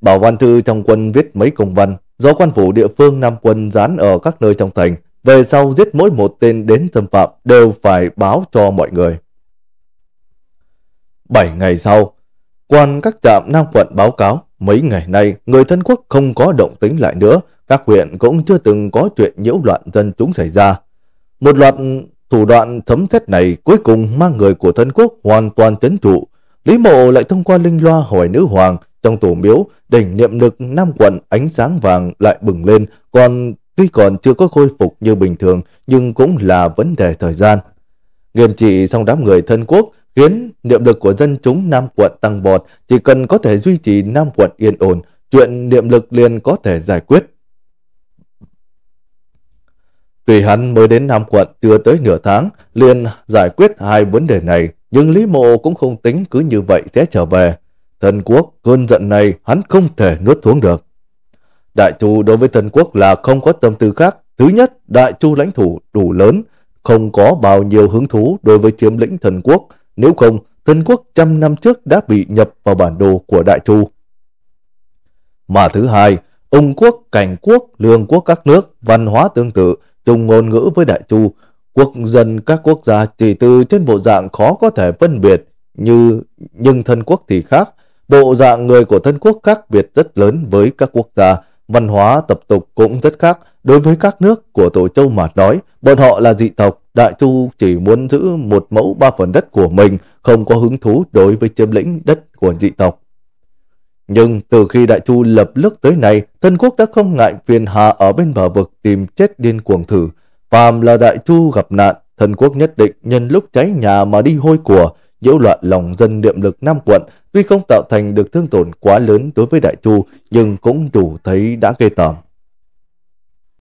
Speaker 1: Bảo văn thư trong quân viết mấy công văn do quan phủ địa phương Nam quân dán ở các nơi trong thành, về sau giết mỗi một tên đến xâm phạm đều phải báo cho mọi người. Bảy ngày sau, quan các trạm Nam quận báo cáo Mấy ngày nay, người thân quốc không có động tính lại nữa, các huyện cũng chưa từng có chuyện nhiễu loạn dân chúng xảy ra. Một loạt thủ đoạn thấm xét này cuối cùng mang người của thân quốc hoàn toàn chấn trụ. Lý mộ lại thông qua linh loa hỏi nữ hoàng trong tổ miếu, đỉnh niệm lực nam quận ánh sáng vàng lại bừng lên, còn tuy còn chưa có khôi phục như bình thường nhưng cũng là vấn đề thời gian. Nghiêm trị xong đám người thân quốc, Hiến, niệm lực của dân chúng Nam quận tăng bọt, chỉ cần có thể duy trì Nam quận yên ổn, chuyện niệm lực liền có thể giải quyết. Tùy hắn mới đến Nam quận chưa tới nửa tháng, liền giải quyết hai vấn đề này, nhưng Lý Mộ cũng không tính cứ như vậy sẽ trở về. Thần quốc, cơn giận này hắn không thể nuốt xuống được. Đại chu đối với thần quốc là không có tâm tư khác. Thứ nhất, đại chu lãnh thủ đủ lớn, không có bao nhiêu hứng thú đối với chiếm lĩnh thần quốc, nếu không, Tân quốc trăm năm trước đã bị nhập vào bản đồ của Đại Chu. Mà thứ hai, Ung quốc, Cảnh quốc, Lương quốc các nước, văn hóa tương tự, chung ngôn ngữ với Đại Chu, quốc dân các quốc gia chỉ từ trên bộ dạng khó có thể phân biệt, như nhưng thân quốc thì khác. Bộ dạng người của thân quốc khác biệt rất lớn với các quốc gia, văn hóa, tập tục cũng rất khác, Đối với các nước của tổ châu mà nói, bọn họ là dị tộc, Đại Chu chỉ muốn giữ một mẫu ba phần đất của mình, không có hứng thú đối với chiếm lĩnh đất của dị tộc. Nhưng từ khi Đại Chu lập nước tới nay, thân quốc đã không ngại phiền hà ở bên bờ vực tìm chết điên cuồng thử. Phàm là Đại Chu gặp nạn, thân quốc nhất định nhân lúc cháy nhà mà đi hôi của, nhiễu loạn lòng dân niệm lực Nam quận, tuy không tạo thành được thương tổn quá lớn đối với Đại Chu, nhưng cũng đủ thấy đã gây tởm.